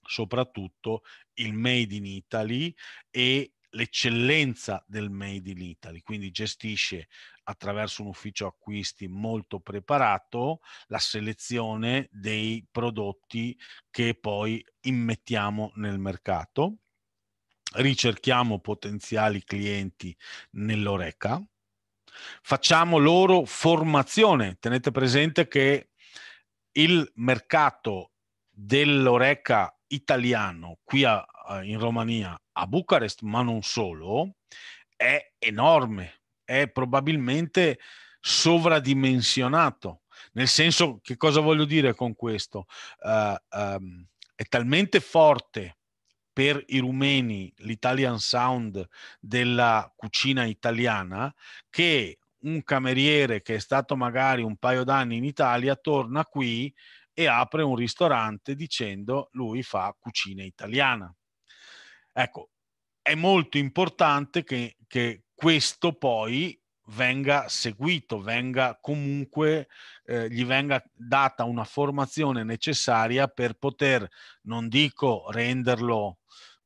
soprattutto il Made in Italy e l'eccellenza del Made in Italy, quindi gestisce attraverso un ufficio acquisti molto preparato la selezione dei prodotti che poi immettiamo nel mercato, ricerchiamo potenziali clienti nell'oreca, facciamo loro formazione, tenete presente che il mercato dell'oreca italiano qui a, in Romania, a Bucarest, ma non solo, è enorme è probabilmente sovradimensionato. Nel senso, che cosa voglio dire con questo? Uh, um, è talmente forte per i rumeni l'Italian Sound della cucina italiana che un cameriere che è stato magari un paio d'anni in Italia torna qui e apre un ristorante dicendo lui fa cucina italiana. Ecco, è molto importante che, che questo poi venga seguito, venga comunque, eh, gli venga data una formazione necessaria per poter, non dico renderlo,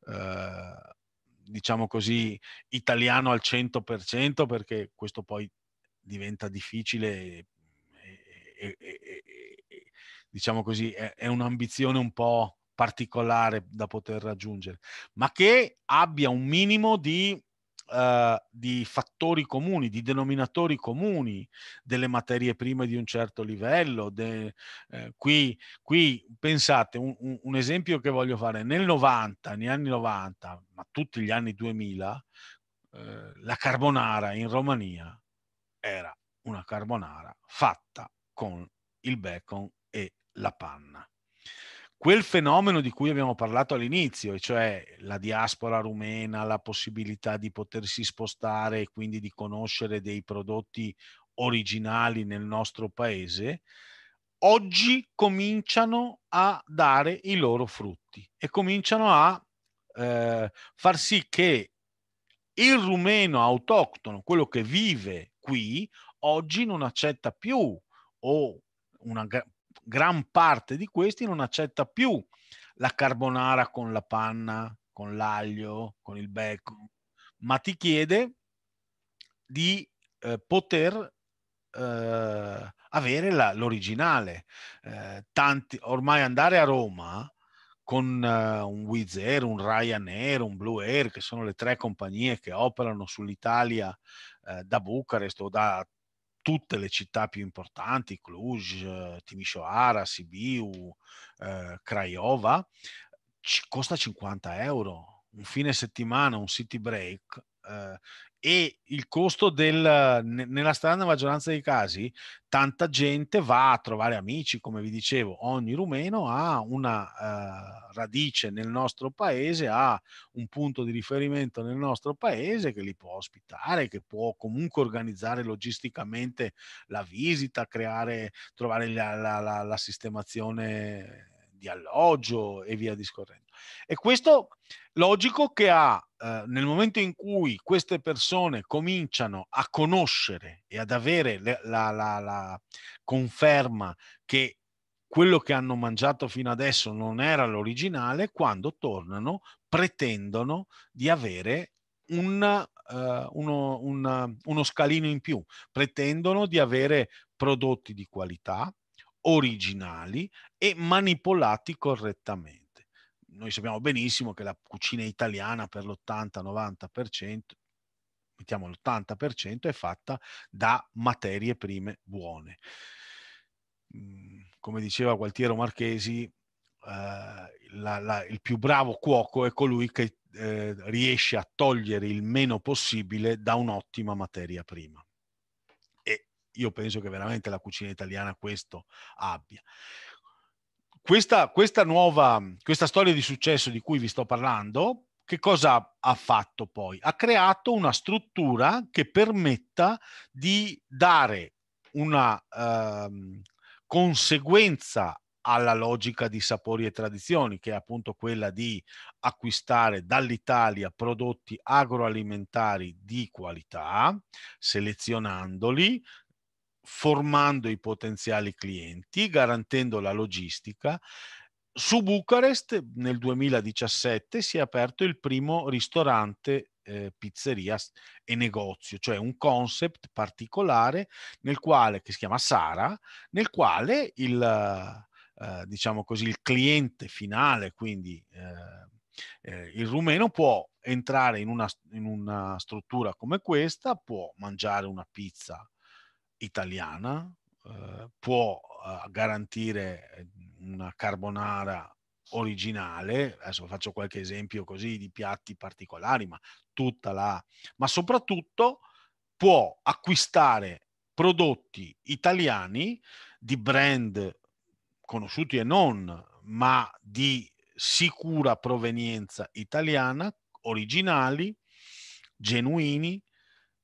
eh, diciamo così, italiano al 100%, perché questo poi diventa difficile e, e, e, e diciamo così, è, è un'ambizione un po' particolare da poter raggiungere, ma che abbia un minimo di uh, di fattori comuni, di denominatori comuni delle materie prime di un certo livello. De, eh, qui, qui, pensate, un, un, esempio che voglio fare, nel 90, negli anni 90, ma tutti gli anni 2000, eh, la carbonara in Romania era una carbonara fatta con il bacon e la panna quel fenomeno di cui abbiamo parlato all'inizio, cioè la diaspora rumena, la possibilità di potersi spostare e quindi di conoscere dei prodotti originali nel nostro paese, oggi cominciano a dare i loro frutti e cominciano a eh, far sì che il rumeno autoctono, quello che vive qui, oggi non accetta più o una gran parte di questi non accetta più la carbonara con la panna, con l'aglio, con il bacon, ma ti chiede di eh, poter eh, avere la, l'originale. Eh, tanti, ormai andare a Roma con eh, un Wizz Air, un Ryanair, un Blue Air, che sono le tre compagnie che operano sull'Italia eh, da Bucarest o da tutte le città più importanti, Cluj, Timisoara, Sibiu, eh, Craiova, ci costa 50 euro. Un fine settimana, un city break eh, e il costo del, nella stragrande maggioranza dei casi, tanta gente va a trovare amici, come vi dicevo, ogni rumeno ha una eh, radice nel nostro paese, ha un punto di riferimento nel nostro paese che li può ospitare, che può comunque organizzare logisticamente la visita, creare, trovare la, la, la, la sistemazione di alloggio e via discorrendo. E questo logico che ha, eh, nel momento in cui queste persone cominciano a conoscere e ad avere le, la, la, la conferma che quello che hanno mangiato fino adesso non era l'originale, quando tornano pretendono di avere un, uh, uno, un, uno, scalino in più, pretendono di avere prodotti di qualità, originali e manipolati correttamente noi sappiamo benissimo che la cucina italiana per l'80-90%, mettiamo l'80%, è fatta da materie prime buone. Mm, come diceva Gualtiero Marchesi, eh, la, la, il più bravo cuoco è colui che eh, riesce a togliere il meno possibile da un'ottima materia prima. E io penso che veramente la cucina italiana questo abbia questa, questa nuova, questa storia di successo di cui vi sto parlando, che cosa ha fatto poi? Ha creato una struttura che permetta di dare una eh, conseguenza alla logica di sapori e tradizioni, che è appunto quella di acquistare dall'Italia prodotti agroalimentari di qualità, selezionandoli, formando i potenziali clienti, garantendo la logistica. Su Bucarest nel 2017 si è aperto il primo ristorante, eh, pizzeria e negozio, cioè un concept particolare nel quale, che si chiama Sara, nel quale il, eh, diciamo così, il cliente finale, quindi eh, eh, il rumeno può entrare in una, in una, struttura come questa, può mangiare una pizza italiana, eh, può eh, garantire eh, una carbonara originale, adesso faccio qualche esempio così di piatti particolari, ma tutta la... ma soprattutto può acquistare prodotti italiani di brand conosciuti e non, ma di sicura provenienza italiana, originali, genuini,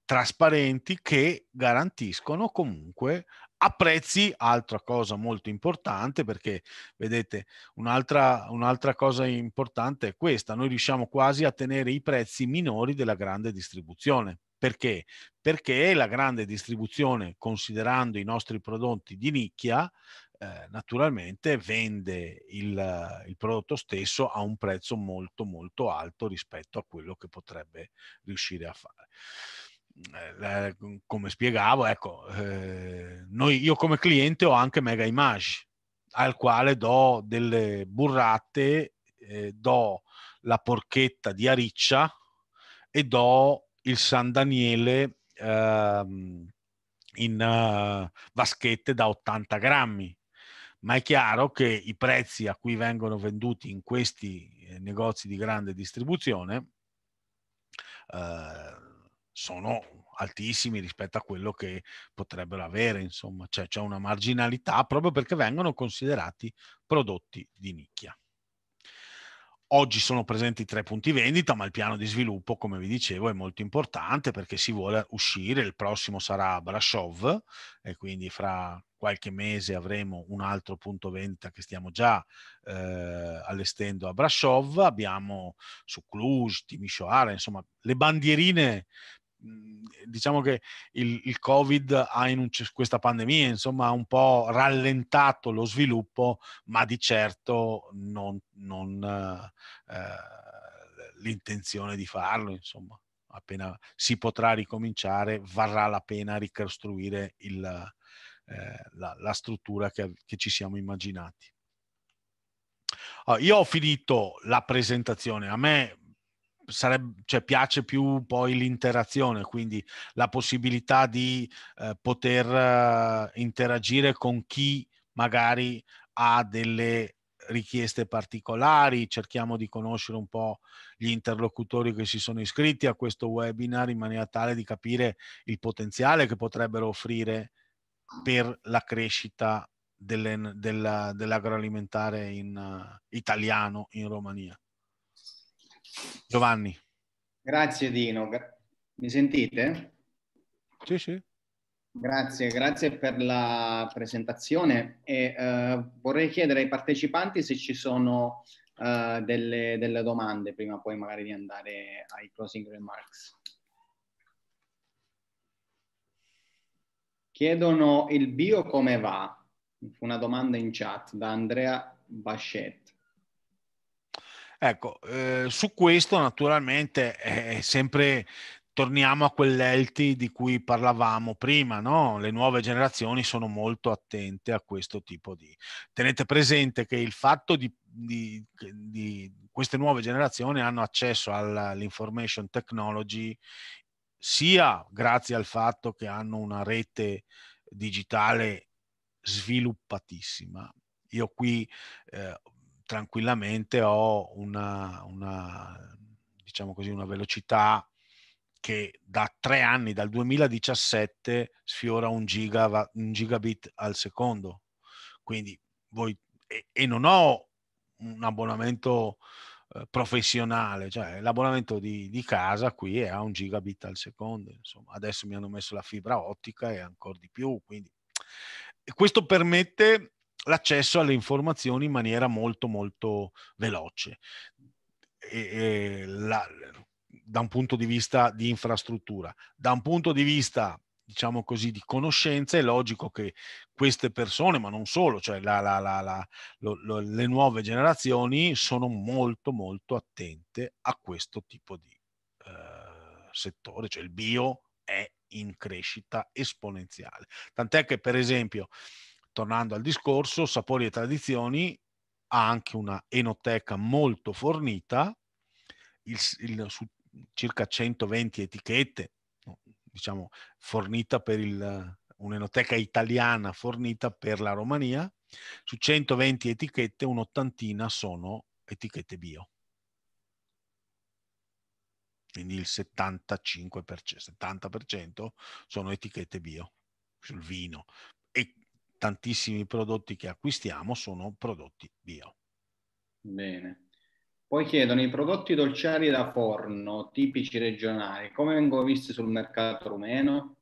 trasparenti che garantiscono comunque a prezzi, altra cosa molto importante, perché vedete un'altra, un'altra cosa importante è questa, noi riusciamo quasi a tenere i prezzi minori della grande distribuzione. Perché? Perché la grande distribuzione, considerando i nostri prodotti di nicchia, eh, naturalmente vende il, il, prodotto stesso a un prezzo molto molto alto rispetto a quello che potrebbe riuscire a fare. Eh, come spiegavo, ecco, eh, noi, io come cliente ho anche Mega Image, al quale do delle burrate, eh, do la porchetta di Ariccia e do il San Daniele ehm, in eh, vaschette da 80 grammi. Ma è chiaro che i prezzi a cui vengono venduti in questi eh, negozi di grande distribuzione sono altissimi rispetto a quello che potrebbero avere, insomma, cioè c'è una marginalità proprio perché vengono considerati prodotti di nicchia. Oggi sono presenti tre punti vendita, ma il piano di sviluppo, come vi dicevo, è molto importante perché si vuole uscire, il prossimo sarà a Brasov e quindi fra qualche mese avremo un altro punto vendita che stiamo già eh, allestendo a Brasov, abbiamo su Cluj, Timisoara, insomma, le bandierine Mhmm, diciamo che il, il Covid ha in un, questa pandemia insomma un po' rallentato lo sviluppo, ma di certo non, non eh, l'intenzione di farlo, insomma. Appena si potrà ricominciare, varrà la pena ricostruire il, eh, la, la, struttura che, che ci siamo immaginati. Allora, ah, io ho finito la presentazione. A me sarebbe, cioè, piace più poi l'interazione, quindi la possibilità di eh, poter eh, interagire con chi magari ha delle richieste particolari, cerchiamo di conoscere un po' gli interlocutori che si sono iscritti a questo webinar in maniera tale di capire il potenziale che potrebbero offrire per la crescita delle, della, dell'agroalimentare in, uh, italiano in Romania. Giovanni. Grazie Dino, mi sentite? Sì, sì. Grazie, grazie per la presentazione e uh, vorrei chiedere ai partecipanti se ci sono uh, delle, delle, domande prima poi magari di andare ai closing remarks. Chiedono il bio come va? Una domanda in chat da Andrea Bascet. Ecco, eh, su questo naturalmente è eh, sempre torniamo a quell'elti di cui parlavamo prima, no? le nuove generazioni sono molto attente a questo tipo di... Tenete presente che il fatto di, di, di queste nuove generazioni hanno accesso all'information technology sia grazie al fatto che hanno una rete digitale sviluppatissima. Io qui eh, tranquillamente ho una, una, diciamo così, una velocità che da tre anni, dal 2017, sfiora un, giga, un gigabit al secondo. Quindi voi, e, e non ho un abbonamento eh, professionale, cioè l'abbonamento di, di, casa qui è a un gigabit al secondo. Insomma, adesso mi hanno messo la fibra ottica e ancora di più. Quindi questo permette l'accesso alle informazioni in maniera molto molto veloce. E, e la, da un punto di vista di infrastruttura, da un punto di vista diciamo così, di conoscenza, è logico che queste persone, ma non solo, cioè la, la, la, lo, le nuove generazioni sono molto molto attente a questo tipo di eh, settore, cioè il bio è in crescita esponenziale. Tant'è che per esempio tornando al discorso, Sapori e Tradizioni ha anche una enoteca molto fornita, il, il, su circa 120 etichette, diciamo fornita per il, un'enoteca italiana fornita per la Romania, su 120 etichette un'ottantina sono etichette bio. Quindi il 75%, 70% sono etichette bio sul vino, tantissimi prodotti che acquistiamo sono prodotti bio. Bene. Poi chiedono i prodotti dolciari da forno, tipici regionali, come vengono visti sul mercato rumeno?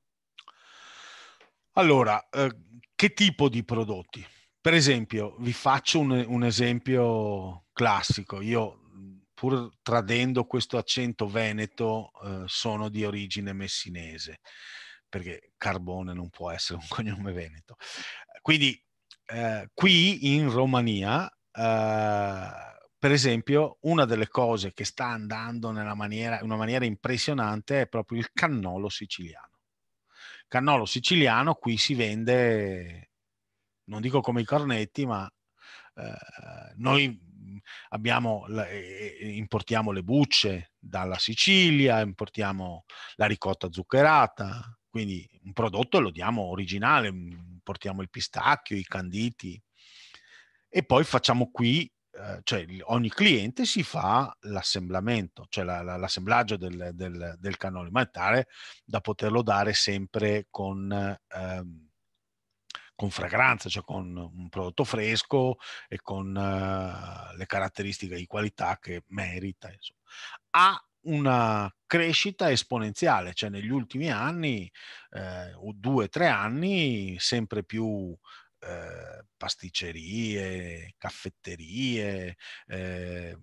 Allora, eh, che tipo di prodotti? Per esempio, vi faccio un, un esempio classico. Io pur tradendo questo accento veneto, eh, sono di origine messinese, perché Carbone non può essere un cognome veneto. Quindi eh, qui in Romania, eh, per esempio, una delle cose che sta andando in maniera, una maniera impressionante è proprio il cannolo siciliano. Cannolo siciliano qui si vende, non dico come i cornetti, ma eh, noi abbiamo, importiamo le bucce dalla Sicilia, importiamo la ricotta zuccherata, quindi un prodotto lo diamo originale, importiamo il pistacchio, i canditi e poi facciamo qui, eh, cioè ogni cliente si fa l'assemblamento, cioè la, la, l'assemblaggio del, del, del, cannone, ma è tale da poterlo dare sempre con... Ehm, con fragranza, cioè con un prodotto fresco e con uh, le caratteristiche di qualità che merita. Insomma. Ha una crescita esponenziale, cioè negli ultimi anni, eh, o due o tre anni, sempre più eh, pasticcerie, caffetterie. Eh,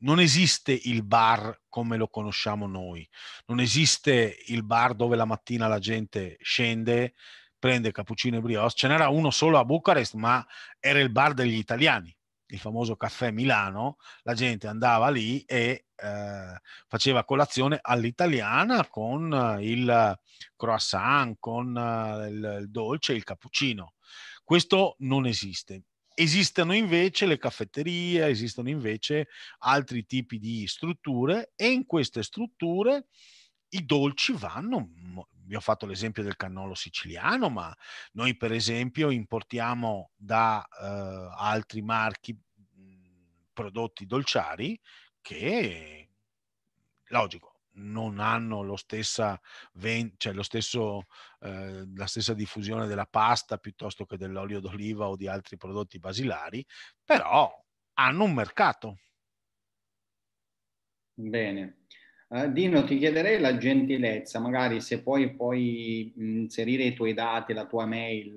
non esiste il bar come lo conosciamo noi, non esiste il bar dove la mattina la gente scende, prende cappuccino e brioche, ce n'era uno solo a Bucarest, ma era il bar degli italiani il famoso caffè Milano, la gente andava lì e eh, faceva colazione all'italiana con eh, il croissant, con eh, il, il dolce, il cappuccino. Questo non esiste. Esistono invece le caffetterie, esistono invece altri tipi di strutture e in queste strutture i dolci vanno vi ho fatto l'esempio del cannolo siciliano, ma noi per esempio importiamo da eh, altri marchi prodotti dolciari che, logico, non hanno stessa, cioè stesso, eh, la stessa diffusione della pasta piuttosto che dell'olio d'oliva o di altri prodotti basilari, però hanno un mercato. Bene. Eh, Dino, ti chiederei la gentilezza, magari se puoi poi inserire i tuoi dati, la tua mail,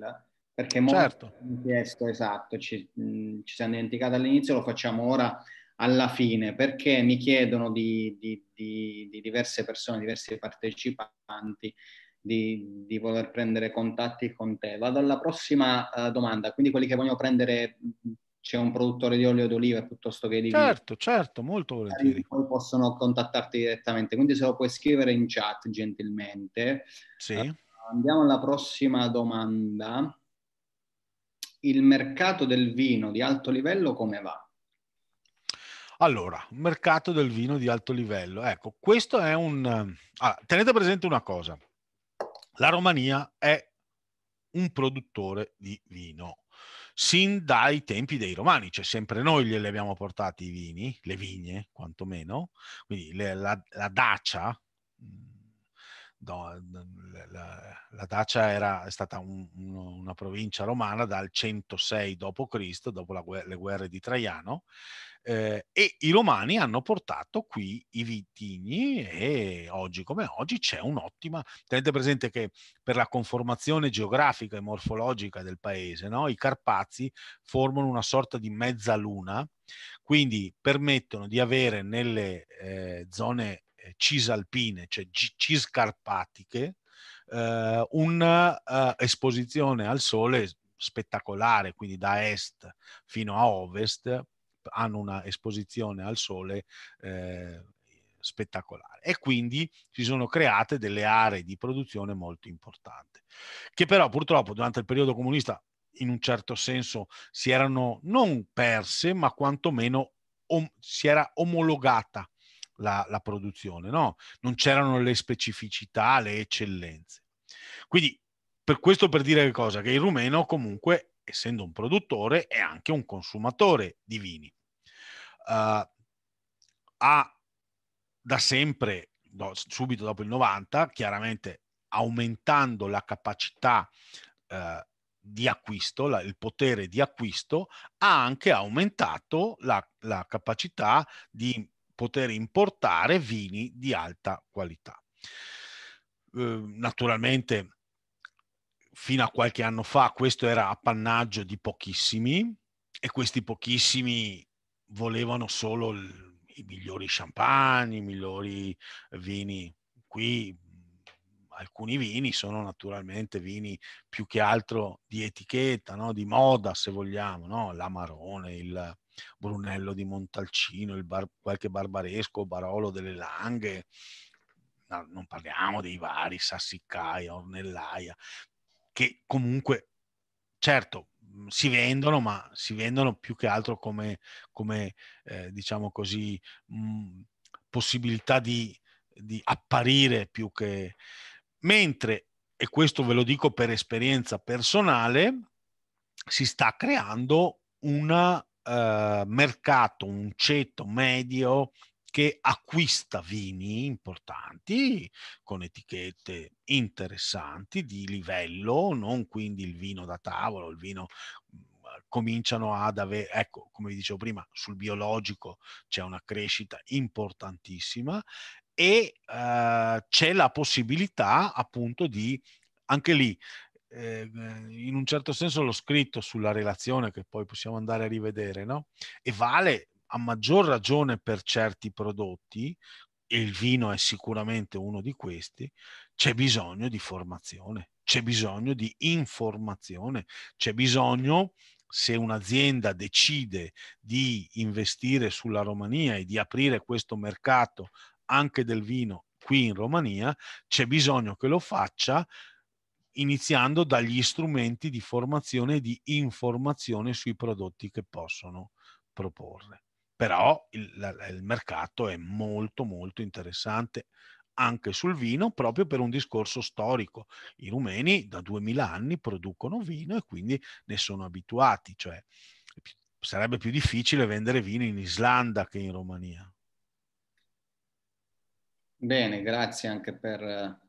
perché certo. molto chiesto, esatto, ci, mm, ci, siamo dimenticati all'inizio, lo facciamo ora alla fine, perché mi chiedono di, di, di, di diverse persone, diversi partecipanti, di, di, voler prendere contatti con te. Vado alla prossima uh, domanda, quindi quelli che vogliono prendere mm, c'è un produttore di olio d'oliva piuttosto che di certo, vino. Certo, molto volentieri. Poi possono contattarti direttamente, quindi se lo puoi scrivere in chat gentilmente. Sì. Andiamo alla prossima domanda. Il mercato del vino di alto livello come va? Allora, mercato del vino di alto livello. Ecco, questo è un... Ah, tenete presente una cosa. La Romania è un produttore di vino sin dai tempi dei romani, cioè sempre noi glieli abbiamo portati i vini, le vigne quantomeno, quindi le, la, la dacia, no, la, la, Dacia era, è stata un, una provincia romana dal 106 d.C., dopo la, le guerre di Traiano, eh, e i romani hanno portato qui i vitigni e oggi come oggi c'è un'ottima, tenete presente che per la conformazione geografica e morfologica del paese, no? i Carpazi formano una sorta di mezzaluna, quindi permettono di avere nelle eh, zone eh, cisalpine, cioè ciscarpatiche, eh, un'esposizione eh, al sole spettacolare, quindi da est fino a ovest hanno un'esposizione al sole eh, spettacolare e quindi si sono create delle aree di produzione molto importanti che però purtroppo durante il periodo comunista in un certo senso si erano non perse ma quantomeno om- si era omologata la, la produzione, no? non c'erano le specificità, le eccellenze. Quindi per questo per dire che cosa? Che il rumeno comunque, essendo un produttore, è anche un consumatore di vini. Uh, ha da sempre, no, subito dopo il 90, chiaramente aumentando la capacità eh, di acquisto, la, il potere di acquisto, ha anche aumentato la, la capacità di poter importare vini di alta qualità. Ehm, naturalmente fino a qualche anno fa questo era appannaggio di pochissimi e questi pochissimi volevano solo il, i migliori champagne, i migliori vini. Qui alcuni vini sono naturalmente vini più che altro di etichetta, no? di moda se vogliamo, no? l'amarone, il, Brunello di Montalcino, bar, qualche barbaresco, Barolo delle Langhe, no, non parliamo dei vari Sassicaia, Ornellaia, che comunque, certo, mm, si vendono, ma si vendono più che altro come, come eh, diciamo così, mh, mm, possibilità di, di apparire più che... Mentre, e questo ve lo dico per esperienza personale, si sta creando una eh, mercato, un ceto medio che acquista vini importanti con etichette interessanti di livello, non quindi il vino da tavolo, il vino mm, cominciano ad avere, ecco, come vi dicevo prima, sul biologico c'è una crescita importantissima e eh, c'è la possibilità appunto di anche lì eh, in un certo senso l'ho scritto sulla relazione che poi possiamo andare a rivedere, no? E vale a maggior ragione per certi prodotti, e il vino è sicuramente uno di questi, c'è bisogno di formazione, c'è bisogno di informazione, c'è bisogno se un'azienda decide di investire sulla Romania e di aprire questo mercato anche del vino qui in Romania, c'è bisogno che lo faccia iniziando dagli strumenti di formazione e di informazione sui prodotti che possono proporre. Però il, il mercato è molto molto interessante anche sul vino proprio per un discorso storico. I rumeni da 2000 anni producono vino e quindi ne sono abituati, cioè sarebbe più difficile vendere vino in Islanda che in Romania. Bene, grazie anche per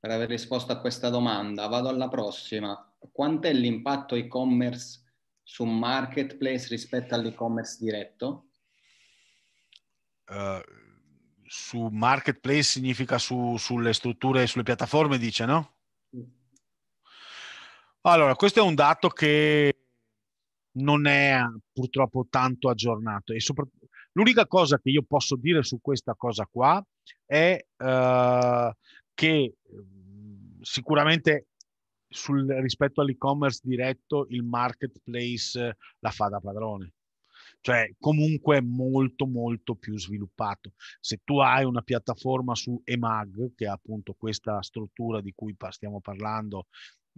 per aver risposto a questa domanda. Vado alla prossima. Quant'è l'impatto e-commerce su marketplace rispetto all'e-commerce diretto? Uh, su marketplace significa su, sulle strutture, sulle piattaforme, dice, no? Allora, questo è un dato che non è purtroppo tanto aggiornato e soprattutto l'unica cosa che io posso dire su questa cosa qua è uh, che ehm, sicuramente sul, rispetto all'e-commerce diretto il marketplace eh, la fa da padrone cioè comunque molto molto più sviluppato. Se tu hai una piattaforma su EMAG, che è appunto questa struttura di cui stiamo parlando,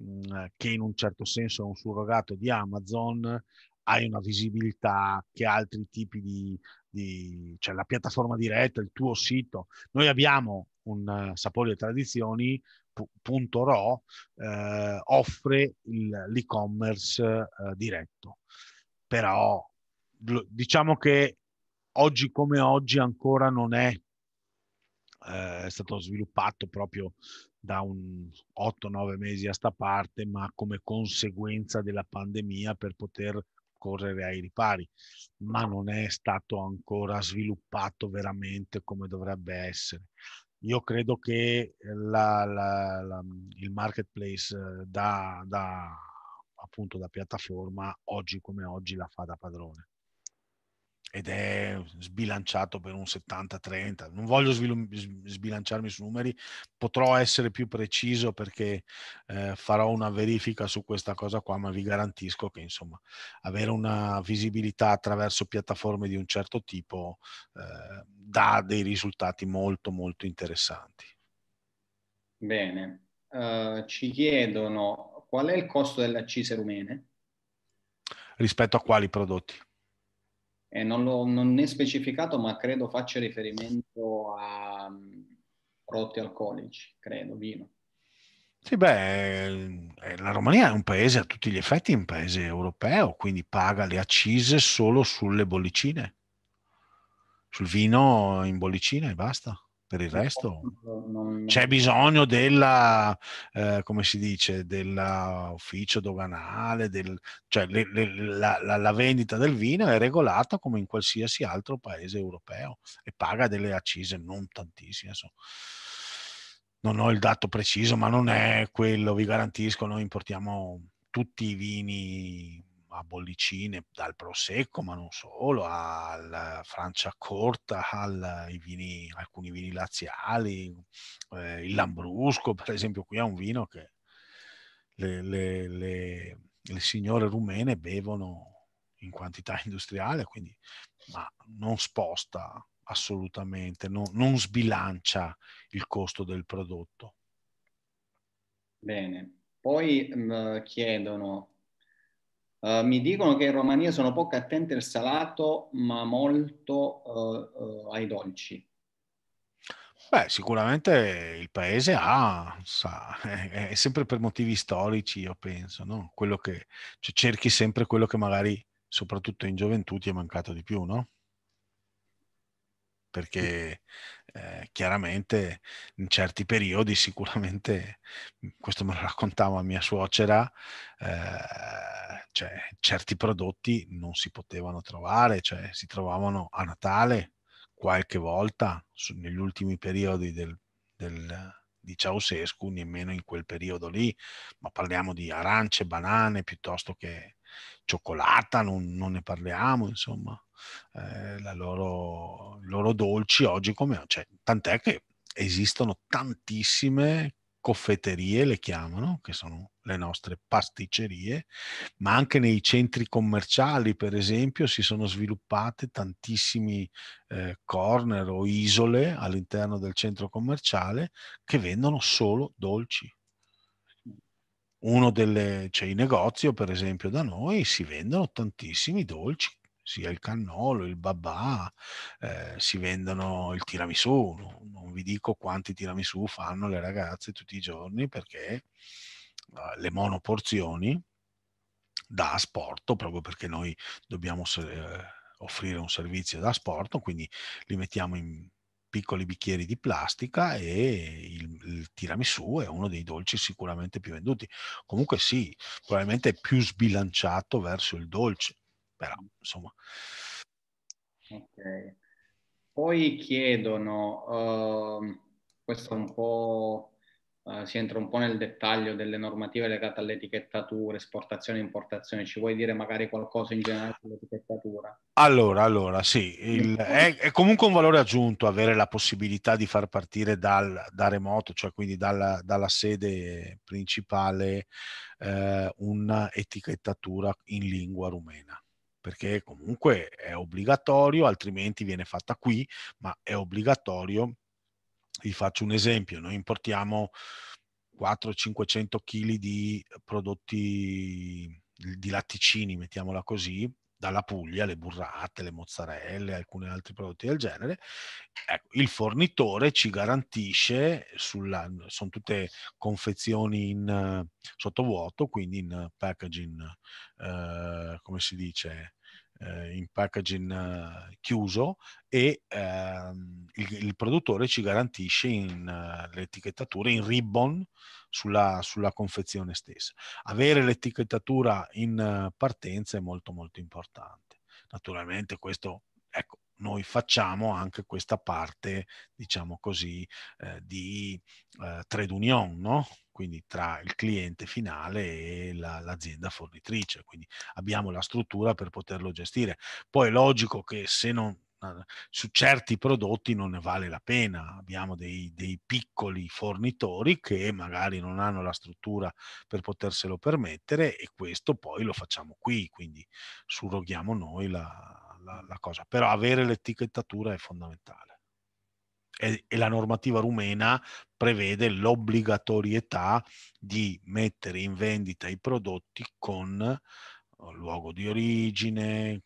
mm, eh, che in un certo senso è un surrogato di Amazon, hai una visibilità che altri tipi di, di cioè la piattaforma diretta, il tuo sito. Noi abbiamo un uh, sapore delle tradizioni punto ro eh, offre l'e-commerce eh, diretto però diciamo che oggi come oggi ancora non è, eh, stato sviluppato proprio da 8-9 mesi a sta parte ma come conseguenza della pandemia per poter correre ai ripari ma non è stato ancora sviluppato veramente come dovrebbe essere io credo che la, la, la, mhmm, il marketplace eh, da, da, appunto da piattaforma oggi come oggi la fa da padrone ed è sbilanciato per un 70-30. Non voglio svil- sbilanciarmi su numeri, potrò essere più preciso perché eh, farò una verifica su questa cosa qua, ma vi garantisco che insomma avere una visibilità attraverso piattaforme di un certo tipo eh, dà dei risultati molto molto interessanti. Bene, uh, ci chiedono qual è il costo delle accise rumene? Rispetto a quali prodotti? eh, non, l'ho, non è specificato, ma credo faccia riferimento a mm, prodotti alcolici, credo, vino. Sì, beh, eh, eh, la Romania è un paese a tutti gli effetti, un paese europeo, quindi paga le accise solo sulle bollicine, sul vino in bollicina e basta per il resto c'è bisogno della, eh, come si dice, dell'ufficio doganale, del, cioè le, le, la, la, la, vendita del vino è regolata come in qualsiasi altro paese europeo e paga delle accise non tantissime. So. Non ho il dato preciso, ma non è quello, vi garantisco, noi importiamo tutti i vini a bollicine, dal prosecco, ma non solo, alla Franciacorta, ai vini, alcuni vini laziali, eh, il Lambrusco, per esempio, qui è un vino che le, le, le, le signore rumene bevono in quantità industriale, quindi ma non sposta assolutamente, no, non sbilancia il costo del prodotto. Bene, poi mh, mm, chiedono Uh, mi dicono che in Romania sono poco attenti al salato, ma molto uh, uh, ai dolci. Beh, sicuramente il paese ha, sa, è, è, sempre per motivi storici, io penso, no? che, cioè, cerchi sempre quello che magari, soprattutto in gioventù, ti è mancato di più, no? perché eh, chiaramente in certi periodi sicuramente, questo me lo raccontava mia suocera, eh, cioè, certi prodotti non si potevano trovare, cioè, si trovavano a Natale qualche volta su, negli ultimi periodi del, del, di Ceausescu, nemmeno in quel periodo lì, ma parliamo di arance, banane piuttosto che cioccolata, non, non ne parliamo, insomma, eh, loro, loro dolci oggi come... Cioè, tant'è che esistono tantissime coffetterie, le chiamano, che sono le nostre pasticcerie, ma anche nei centri commerciali, per esempio, si sono sviluppate tantissimi eh, corner o isole all'interno del centro commerciale che vendono solo dolci. Uno delle, cioè in negozio, per esempio, da noi si vendono tantissimi dolci sia il cannolo, il babà, eh, si vendono il tiramisù, non, non vi dico quanti tiramisù fanno le ragazze tutti i giorni perché uh, le monoporzioni da asporto, proprio perché noi dobbiamo eh, offrire un servizio da asporto, quindi li mettiamo in piccoli bicchieri di plastica e il, il, tiramisù è uno dei dolci sicuramente più venduti. Comunque sì, probabilmente è più sbilanciato verso il dolce, però insomma. Ok. Poi chiedono, uh, questo un po', uh, si entra un po' nel dettaglio delle normative legate all'etichettatura, esportazione e importazione, ci vuoi dire magari qualcosa in generale sull'etichettatura? Allora, allora, sì, il, è, è, comunque un valore aggiunto avere la possibilità di far partire dal, da remoto, cioè quindi dalla, dalla sede principale, eh, un'etichettatura in lingua rumena perché comunque è obbligatorio, altrimenti viene fatta qui, ma è obbligatorio. Vi faccio un esempio, noi importiamo 400-500 kg di prodotti di latticini, mettiamola così, dalla Puglia, le burrate, le mozzarelle, alcuni altri prodotti del genere. Ecco, il fornitore ci garantisce, sulla, sono tutte confezioni in uh, sottovuoto, quindi in packaging, uh, come si dice, eh, in packaging eh, chiuso e ehm, il, il, produttore ci garantisce in, uh, eh, l'etichettatura in ribbon sulla, sulla, confezione stessa. Avere l'etichettatura in eh, partenza è molto molto importante. Naturalmente questo, ecco, noi facciamo anche questa parte, diciamo così, eh, di eh, trade union, no? quindi tra il cliente finale e la, l'azienda fornitrice. Quindi abbiamo la struttura per poterlo gestire. Poi è logico che se non, eh, su certi prodotti non ne vale la pena. Abbiamo dei, dei, piccoli fornitori che magari non hanno la struttura per poterselo permettere e questo poi lo facciamo qui, quindi surroghiamo noi la, la, la cosa. Però avere l'etichettatura è fondamentale e, e la normativa rumena prevede l'obbligatorietà di mettere in vendita i prodotti con eh, luogo di origine,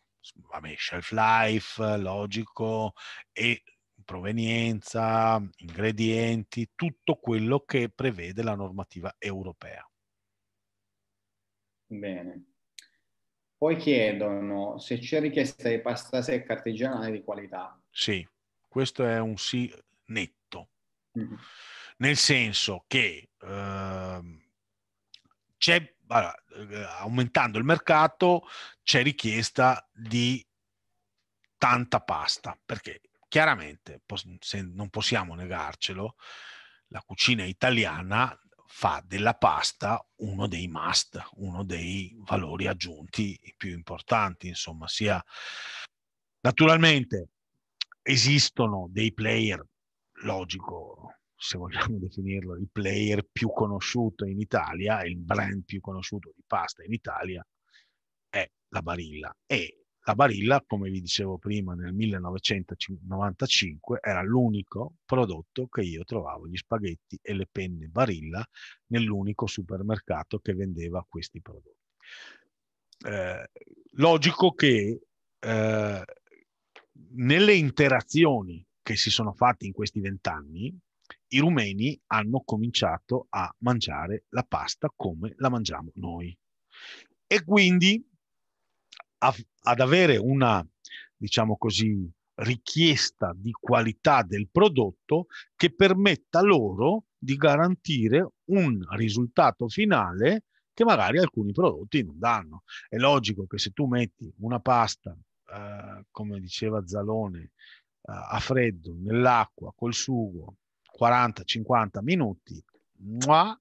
vabbè, shelf life, logico e provenienza, ingredienti, tutto quello che prevede la normativa europea. Bene. Poi chiedono se c'è richiesta di pasta secca artigianale di qualità. Sì questo è un sì netto, mm-hmm. nel senso che ehm, eh, c'è, aumentando il mercato, c'è richiesta di tanta pasta, perché chiaramente se non possiamo negarcelo, la cucina italiana fa della pasta uno dei must, uno dei valori aggiunti più importanti, insomma, sia naturalmente esistono dei player, logico, se vogliamo definirlo, il player più conosciuto in Italia, il brand più conosciuto di pasta in Italia è la Barilla. E la Barilla, come vi dicevo prima, nel 1995 era l'unico prodotto che io trovavo, gli spaghetti e le penne Barilla, nell'unico supermercato che vendeva questi prodotti. Eh, logico che eh, nelle interazioni che si sono fatte in questi vent'anni, i rumeni hanno cominciato a mangiare la pasta come la mangiamo noi. E quindi a, ad avere una, diciamo così, richiesta di qualità del prodotto che permetta loro di garantire un risultato finale che magari alcuni prodotti non danno. È logico che se tu metti una pasta eh, come diceva Zalone, eh, a freddo, nell'acqua, col sugo, 40-50 minuti, muah,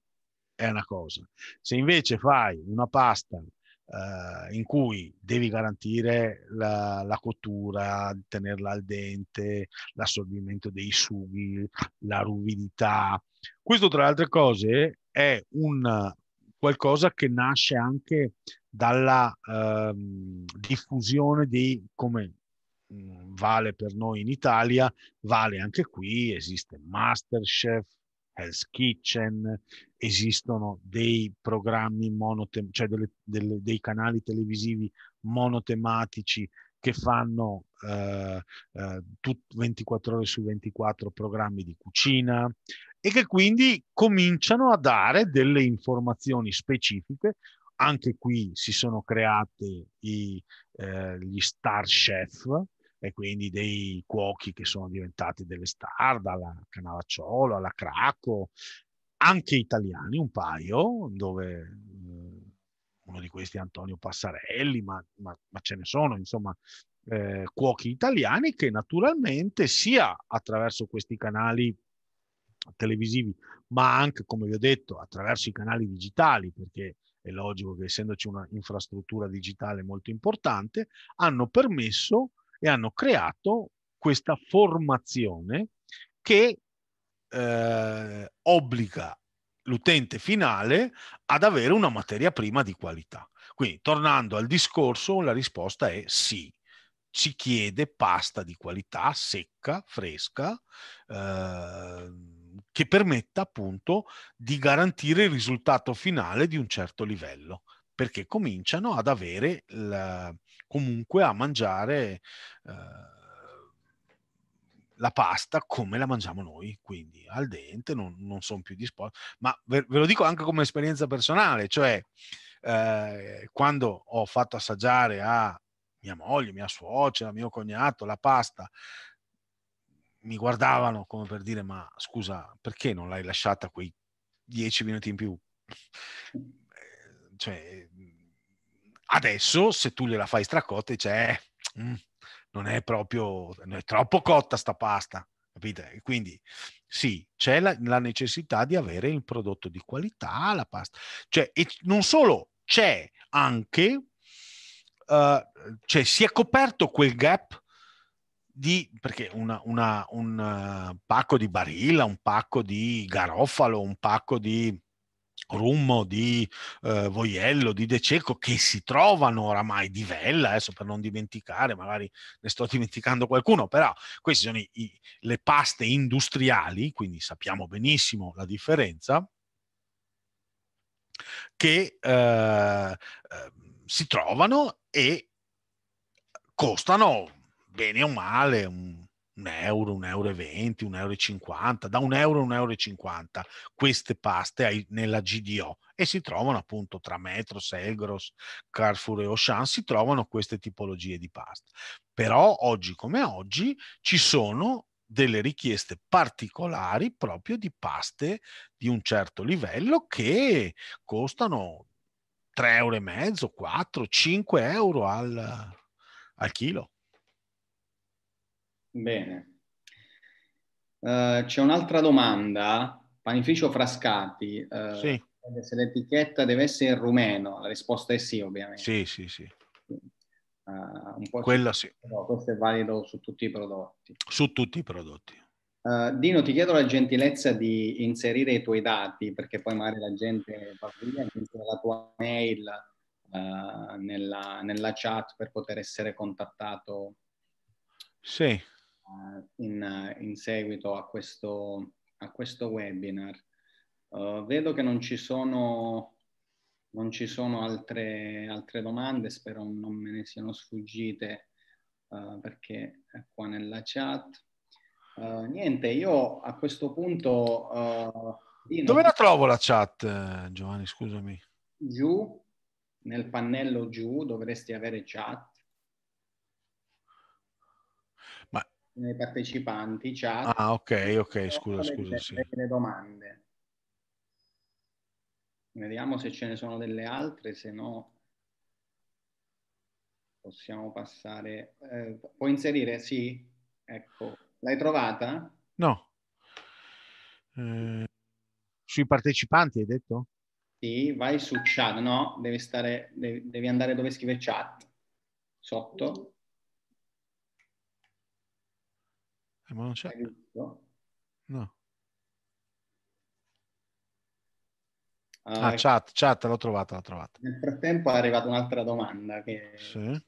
è una cosa. Se invece fai una pasta eh, in cui devi garantire la, la, cottura, tenerla al dente, l'assorbimento dei sughi, la ruvidità, questo tra le altre cose è un qualcosa che nasce anche dalla eh, diffusione di come mm, vale per noi in Italia, vale anche qui, esiste Masterchef, Hell's Kitchen, esistono dei programmi monotematici, cioè delle, delle, dei canali televisivi monotematici che fanno eh, eh, 24 ore su 24 programmi di cucina e che quindi cominciano a dare delle informazioni specifiche anche qui si sono creati i, eh, gli star chef e quindi dei cuochi che sono diventati delle star, dalla Canavacciolo alla Craco, anche italiani, un paio, dove eh, uno di questi è Antonio Passarelli, ma, ma, ma ce ne sono, insomma, eh, cuochi italiani che naturalmente sia attraverso questi canali televisivi, ma anche, come vi ho detto, attraverso i canali digitali, perché è logico che essendoci una infrastruttura digitale molto importante, hanno permesso e hanno creato questa formazione che eh, obbliga l'utente finale ad avere una materia prima di qualità. Quindi, tornando al discorso, la risposta è sì. Ci chiede pasta di qualità, secca, fresca, eh, che permetta appunto di garantire il risultato finale di un certo livello, perché cominciano ad avere la, comunque a mangiare eh, la pasta come la mangiamo noi, quindi al dente non, non sono più disposto, ma ve, ve, lo dico anche come esperienza personale, cioè eh, quando ho fatto assaggiare a mia moglie, mia suocera, mio cognato la pasta mi guardavano come per dire ma scusa perché non l'hai lasciata quei dieci minuti in più? Eh, cioè, adesso se tu gliela fai stracotta cioè, mm, non è proprio, non è troppo cotta sta pasta, capite? Quindi sì, c'è la, la, necessità di avere il prodotto di qualità, la pasta, cioè, e non solo, c'è anche, uh, cioè si è coperto quel gap di, perché una, una, un eh, pacco di Barilla, un pacco di Garofalo, un pacco di Rummo, di eh, Voiello, di De Cecco, che si trovano oramai di Vella, adesso per non dimenticare, magari ne sto dimenticando qualcuno, però queste sono i, i, le paste industriali, quindi sappiamo benissimo la differenza, che eh, eh si trovano e costano bene o male un, un euro, un euro e venti, un euro e cinquanta, da un euro a un euro e cinquanta queste paste ai, nella GDO e si trovano appunto tra Metro, Selgros, Carrefour e Auchan, si trovano queste tipologie di pasta. Però oggi come oggi ci sono delle richieste particolari proprio di paste di un certo livello che costano 3,5 euro, 4, 5 euro al, al chilo. Bene. Uh, c'è un'altra domanda, panificio Frascati. Uh, sì. Se l'etichetta deve essere in rumeno, la risposta è sì, ovviamente. Sì, sì, sì. Uh, Quella su... sì. No, questo è valido su tutti i prodotti. Su tutti i prodotti. Uh, Dino, ti chiedo la gentilezza di inserire i tuoi dati, perché poi magari la gente va via, la tua mail uh, nella, nella, chat per poter essere contattato. Sì, eh, in, in, seguito a questo, a questo webinar. Uh, vedo che non ci sono, non ci sono altre, altre, domande, spero non me ne siano sfuggite eh, perché è qua nella chat. niente, io a questo punto... Dove la trovo la chat, Giovanni? Scusami. Giù, nel pannello giù dovresti avere chat. nei partecipanti, chat. Ah, ok, ok, scusa, scusa. Le, sì. le domande. Vediamo se ce ne sono delle altre, se no possiamo passare. Eh, puoi inserire? Sì, ecco. L'hai trovata? No. Eh, sui partecipanti hai detto? Sì, vai su chat, no? Devi, stare, devi, andare dove scrive chat, sotto. Eh, ma non c'è. No. Ah, ah chat, chat, l'ho trovata, l'ho trovata. Nel frattempo è arrivata un'altra domanda che sì.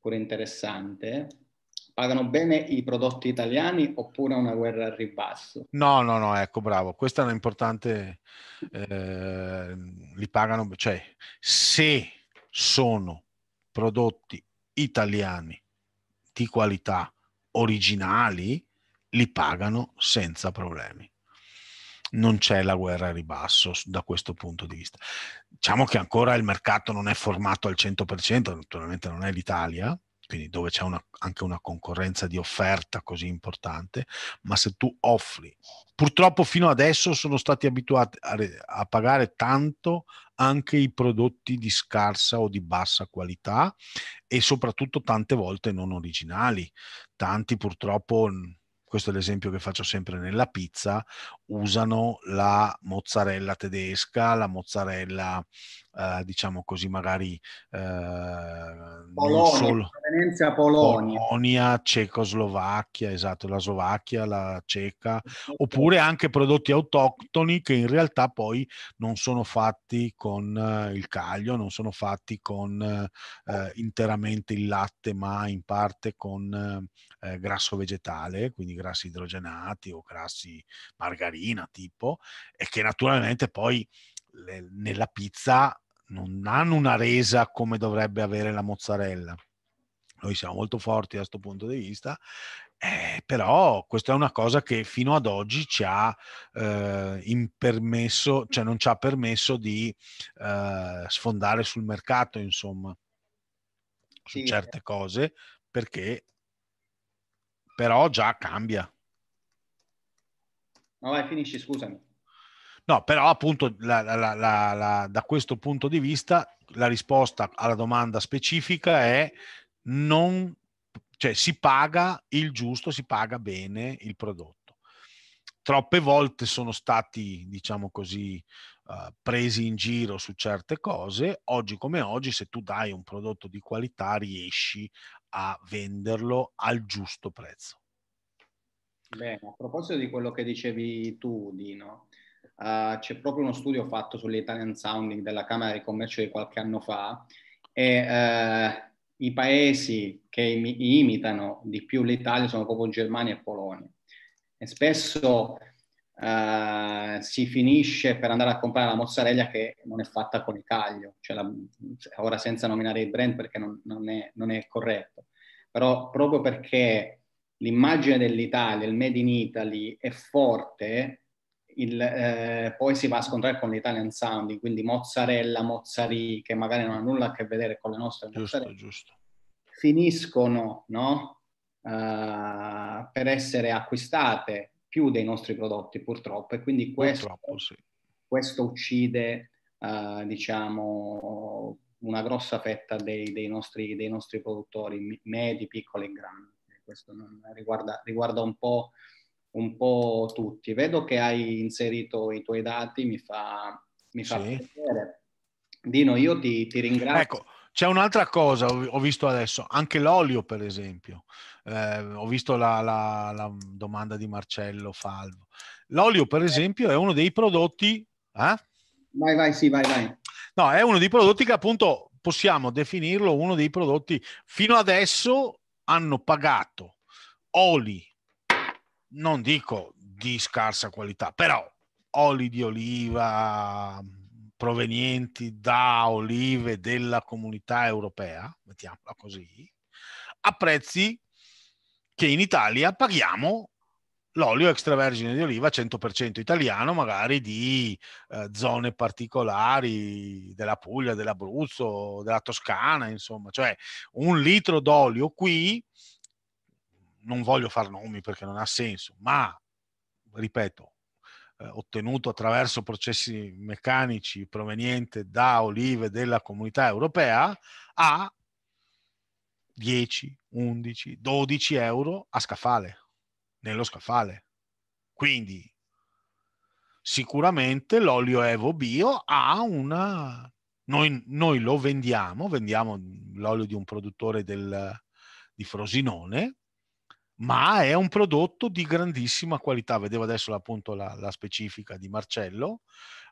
pure interessante. Pagano bene i prodotti italiani oppure una guerra al ribasso? No, no, no, ecco, bravo. Questa è un'importante... Eh, li pagano, cioè, se sono prodotti italiani di qualità originali li pagano senza problemi. Non c'è la guerra a ribasso da questo punto di vista. Diciamo che ancora il mercato non è formato al 100%, naturalmente non è l'Italia, quindi dove c'è una, anche una concorrenza di offerta così importante, ma se tu offri, purtroppo fino adesso sono stati abituati a, a pagare tanto anche i prodotti di scarsa o di bassa qualità e soprattutto tante volte non originali, tanti purtroppo questo è l'esempio che faccio sempre nella pizza, usano la mozzarella tedesca, la mozzarella, eh, diciamo così, magari eh, Polonia, solo... Polonia. Polonia, Cecoslovacchia, esatto, la Slovacchia, la Ceca, oppure anche prodotti autoctoni che in realtà poi non sono fatti con eh, il caglio, non sono fatti con eh, interamente il latte, ma in parte con eh, grasso vegetale, quindi grassi idrogenati o grassi margarini proteina tipo, e che naturalmente poi le, nella pizza non hanno una resa come dovrebbe avere la mozzarella. Noi siamo molto forti da questo punto di vista, eh, però questa è una cosa che fino ad oggi ci ha eh, permesso, cioè non ci ha permesso di eh, sfondare sul mercato, insomma, su sì. certe cose, perché però già cambia. No, vai, finisci, scusami. No, però appunto la, la, la, da questo punto di vista la risposta alla domanda specifica è non, cioè si paga il giusto, si paga bene il prodotto. Troppe volte sono stati, diciamo così, eh, presi in giro su certe cose. Oggi come oggi, se tu dai un prodotto di qualità, riesci a venderlo al giusto prezzo. Bene, a proposito di quello che dicevi tu, Dino, uh, c'è proprio uno studio fatto sull'Italian Sounding della Camera di Commercio di qualche anno fa e uh, i paesi che imitano di più l'Italia sono proprio Germania e Polonia. E spesso uh, si finisce per andare a comprare la mozzarella che non è fatta con il taglio, cioè la, ora senza nominare il brand perché non, non, è, non è corretto, però proprio perché l'immagine dell'Italia, il Made in Italy è forte, il, eh, poi si va a scontrare con l'Italian Sounding, quindi mozzarella, mozzarì, che magari non ha nulla a che vedere con le nostre giusto, giusto. finiscono no? uh, per essere acquistate più dei nostri prodotti purtroppo e quindi questo, sì. questo uccide uh, diciamo una grossa fetta dei, dei, nostri, dei nostri produttori medi, piccoli e grandi questo non, riguarda, riguarda un, po', un, po', tutti. Vedo che hai inserito i tuoi dati, mi fa, mi fa sì. piacere. Dino, io ti, ti ringrazio. Ecco. C'è un'altra cosa, ho visto adesso, anche l'olio per esempio, eh, ho visto la, la, la, domanda di Marcello Falvo. L'olio per esempio è uno dei prodotti... Eh? Vai, vai, sì, vai, vai. No, è uno dei prodotti che appunto possiamo definirlo uno dei prodotti fino adesso hanno pagato oli, non dico di scarsa qualità, però oli di oliva provenienti da olive della comunità europea, mettiamola così, a prezzi che in Italia paghiamo l'olio extravergine di oliva 100% italiano, magari di eh, zone particolari della Puglia, dell'Abruzzo, della Toscana, insomma, cioè un litro d'olio qui, non voglio far nomi perché non ha senso, ma ripeto, eh, ottenuto attraverso processi meccanici proveniente da olive della comunità europea, a 10, 11, 12 euro a scaffale nello scaffale. Quindi sicuramente l'olio Evo Bio ha una... Noi, noi lo vendiamo, vendiamo l'olio di un produttore del, di Frosinone, ma è un prodotto di grandissima qualità. Vedevo adesso appunto la, la specifica di Marcello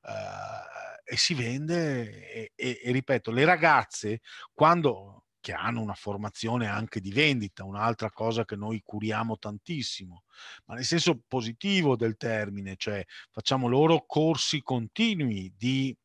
eh, e si vende e, e, e ripeto, le ragazze quando che hanno una formazione anche di vendita, un'altra cosa che noi curiamo tantissimo, ma nel senso positivo del termine, cioè facciamo loro corsi continui di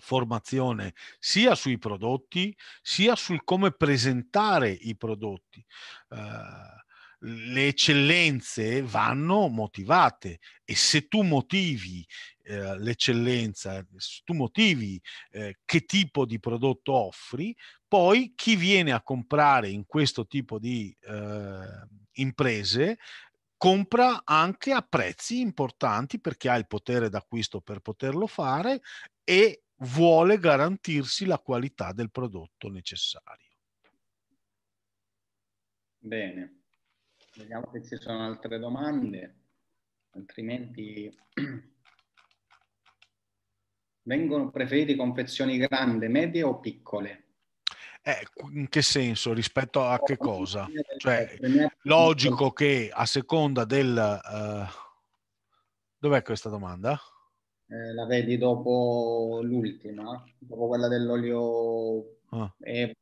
formazione sia sui prodotti sia sul come presentare i prodotti. Uh, le eccellenze vanno motivate e se tu motivi eh, l'eccellenza, se tu motivi eh, che tipo di prodotto offri, poi chi viene a comprare in questo tipo di eh, imprese compra anche a prezzi importanti perché ha il potere d'acquisto per poterlo fare e vuole garantirsi la qualità del prodotto necessario. Bene, vediamo se ci sono altre domande, altrimenti vengono preferite confezioni grandi, medie o piccole? Eh, in che senso? Rispetto a che cosa? Cioè, eh, logico che a seconda del... Uh... Dov'è questa domanda? Eh, la vedi dopo l'ultima, dopo quella dell'olio. Ah. E...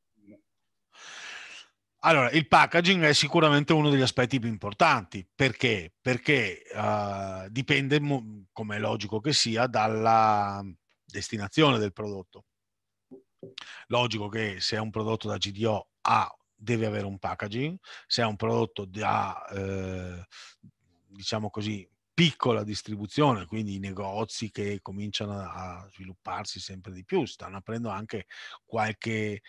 Allora, il packaging è sicuramente uno degli aspetti più importanti. Perché? Perché uh, dipende, come è logico che sia, dalla destinazione del prodotto. Logico che se è un prodotto da GDO A deve avere un packaging, se è un prodotto da, eh, diciamo così, piccola distribuzione, quindi i negozi che cominciano a svilupparsi sempre di più, stanno aprendo anche qualche...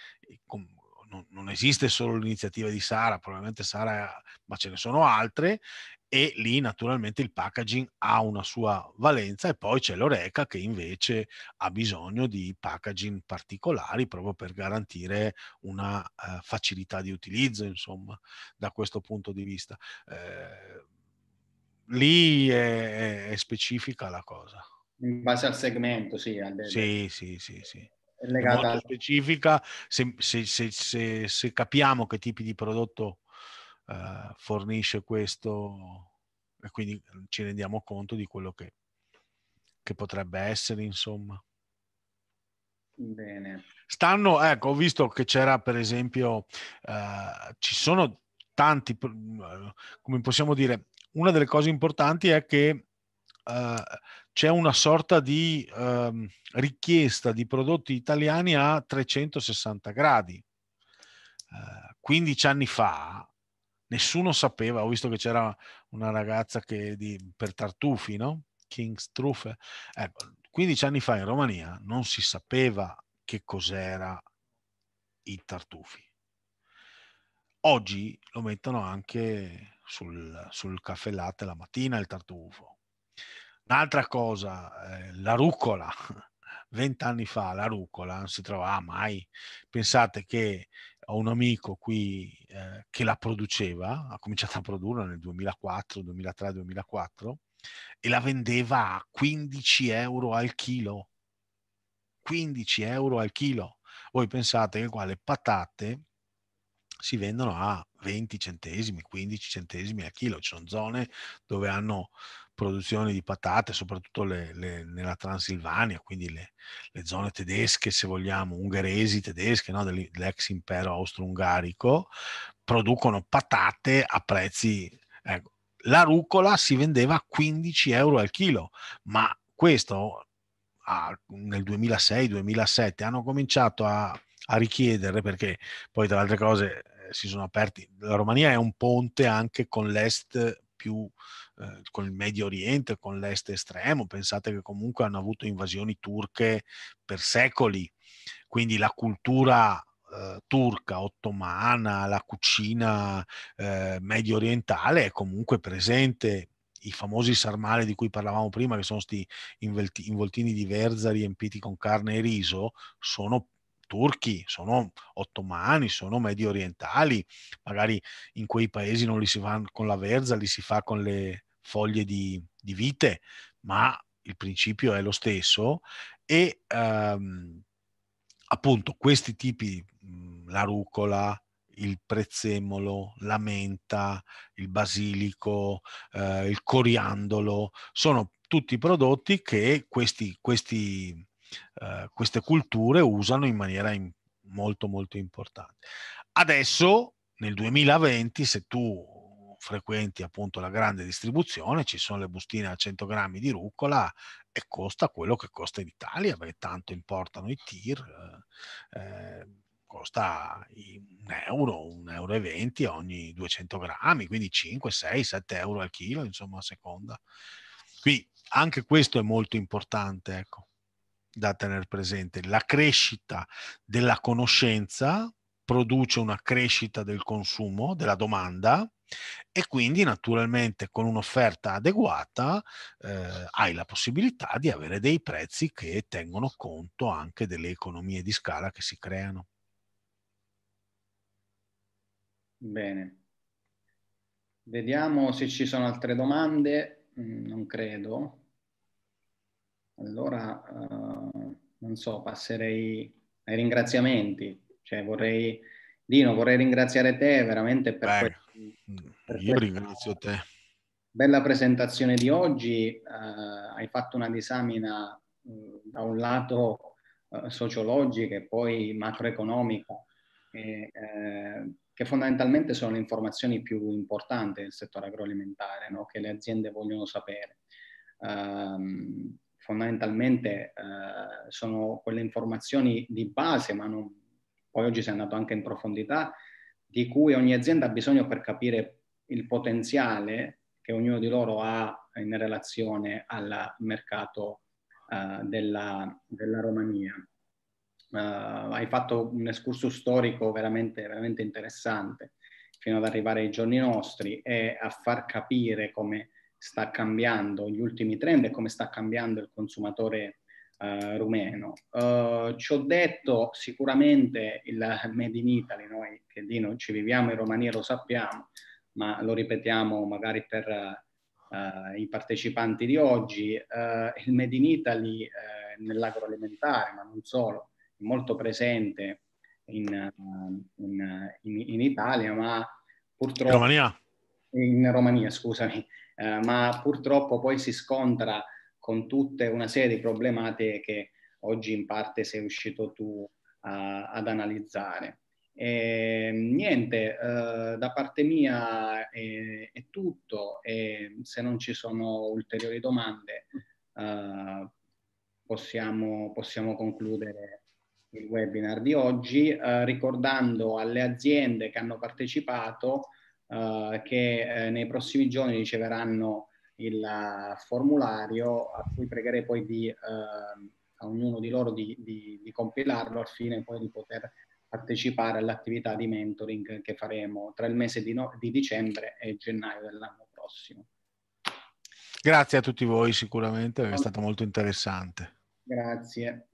non esiste solo l'iniziativa di Sara, probabilmente Sara, ma ce ne sono altre, e lì naturalmente il packaging ha una sua valenza e poi c'è l'oreca che invece ha bisogno di packaging particolari proprio per garantire una uh, facilità di utilizzo, insomma, da questo punto di vista. Eh, lì è, è, specifica la cosa. In base al segmento, sì. Alle... Sì, sì, sì, sì. Legata... Molto specifica, se, se, se, se capiamo che tipi di prodotto eh, fornisce questo e quindi mm, ci rendiamo conto di quello che, che potrebbe essere, insomma. Bene. Stanno, ecco, ho visto che c'era per esempio, eh, ci sono tanti, mm, come possiamo dire, una delle cose importanti è che eh, c'è una sorta di eh, richiesta di prodotti italiani a 360 gradi. 15 eh, anni fa nessuno sapeva, ho visto che c'era una ragazza che di, per tartufi, no? King's Truffe. ecco, 15 anni fa in Romania non si sapeva che cos'era i tartufi. Oggi lo mettono anche sul, sul caffè latte la mattina il tartufo. Un'altra cosa, eh, la rucola. Vent'anni fa la rucola non si trovava ah, mai. Pensate che ho un amico qui eh, che la produceva, ha cominciato a produrla nel 2004, 2003, 2004 e la vendeva a 15 euro al chilo. 15 euro al chilo. Voi pensate che qua le patate si vendono a 20 centesimi, 15 centesimi al chilo. Ci sono zone dove hanno produzioni di patate, soprattutto le, le, nella Transilvania, quindi le, le, zone tedesche, se vogliamo, ungheresi, tedesche, no? dell'ex impero austro-ungarico, producono patate a prezzi... Ecco, la rucola si vendeva a 15 euro al chilo, ma questo ah, nel 2006-2007 hanno cominciato a, a richiedere, perché poi tra le altre cose eh, si sono aperti, la Romania è un ponte anche con l'est più eh, con il Medio Oriente, con l'Est estremo, pensate che comunque hanno avuto invasioni turche per secoli, quindi la cultura eh, turca, ottomana, la cucina eh, medio orientale è comunque presente i famosi sarmale di cui parlavamo prima, che sono questi involtini di verza riempiti con carne e riso, sono turchi, sono ottomani, sono medio orientali, magari in quei paesi non li si fa con la verza, li si fa con le foglie di, di vite, ma il principio è lo stesso e ehm, appunto questi tipi, mhmm, la rucola, il prezzemolo, la menta, il basilico, eh, il coriandolo, sono tutti prodotti che questi, questi, eh, queste culture usano in maniera in, molto molto importante. Adesso nel 2020 se tu frequenti appunto la grande distribuzione, ci sono le bustine a 100 grammi di rucola e costa quello che costa in Italia, perché tanto importano i tir, eh, eh costa un euro, un euro e venti ogni 200 grammi, quindi 5, 6, 7 euro al chilo, insomma a seconda. Qui anche questo è molto importante, ecco, da tenere presente, la crescita della conoscenza produce una crescita del consumo, della domanda e quindi naturalmente con un'offerta adeguata eh, hai la possibilità di avere dei prezzi che tengono conto anche delle economie di scala che si creano. Bene. Vediamo se ci sono altre domande. Mm, non credo. Allora, eh, non so, passerei ai ringraziamenti. Cioè, vorrei, Dino, vorrei ringraziare te veramente per, Beh, questo, per Io ringrazio te. Bella presentazione di oggi, uh, hai fatto una disamina uh, da un lato uh, sociologica e poi macroeconomica, e, eh, che fondamentalmente sono le informazioni più importanti del settore agroalimentare, no? che le aziende vogliono sapere. Um, fondamentalmente uh, sono quelle informazioni di base, ma non, poi oggi sei andato anche in profondità, di cui ogni azienda ha bisogno per capire il potenziale che ognuno di loro ha in relazione al mercato uh, della, della, Romania. Uh, eh, hai fatto un escursus storico veramente, veramente interessante fino ad arrivare ai giorni nostri e a far capire come sta cambiando gli ultimi trend e come sta cambiando il consumatore eh, rumeno. Eh, ci ho detto sicuramente il Made in Italy, noi che lì non ci viviamo, in Romania lo sappiamo, ma lo ripetiamo magari per eh, i partecipanti di oggi, eh, il Made in Italy eh, nell'agroalimentare, ma non solo, è molto presente in, eh, in, in, in Italia, ma purtroppo... Romania. In Romania, scusami, ma purtroppo poi si scontra con tutta una serie di problematiche che oggi in parte sei riuscito tu a, ad analizzare. E, ehm, niente, eh, da parte mia è, eh, è tutto e se non ci sono ulteriori domande eh, possiamo, possiamo, concludere il webinar di oggi eh, ricordando alle aziende che hanno partecipato eh, che eh, nei prossimi giorni riceveranno il formulario a cui pregherei poi di, eh, a ognuno di loro di, di, di, compilarlo al fine poi di poter partecipare all'attività di mentoring che faremo tra il mese di, no di dicembre e gennaio dell'anno prossimo. Grazie a tutti voi sicuramente, è stato molto interessante. Grazie.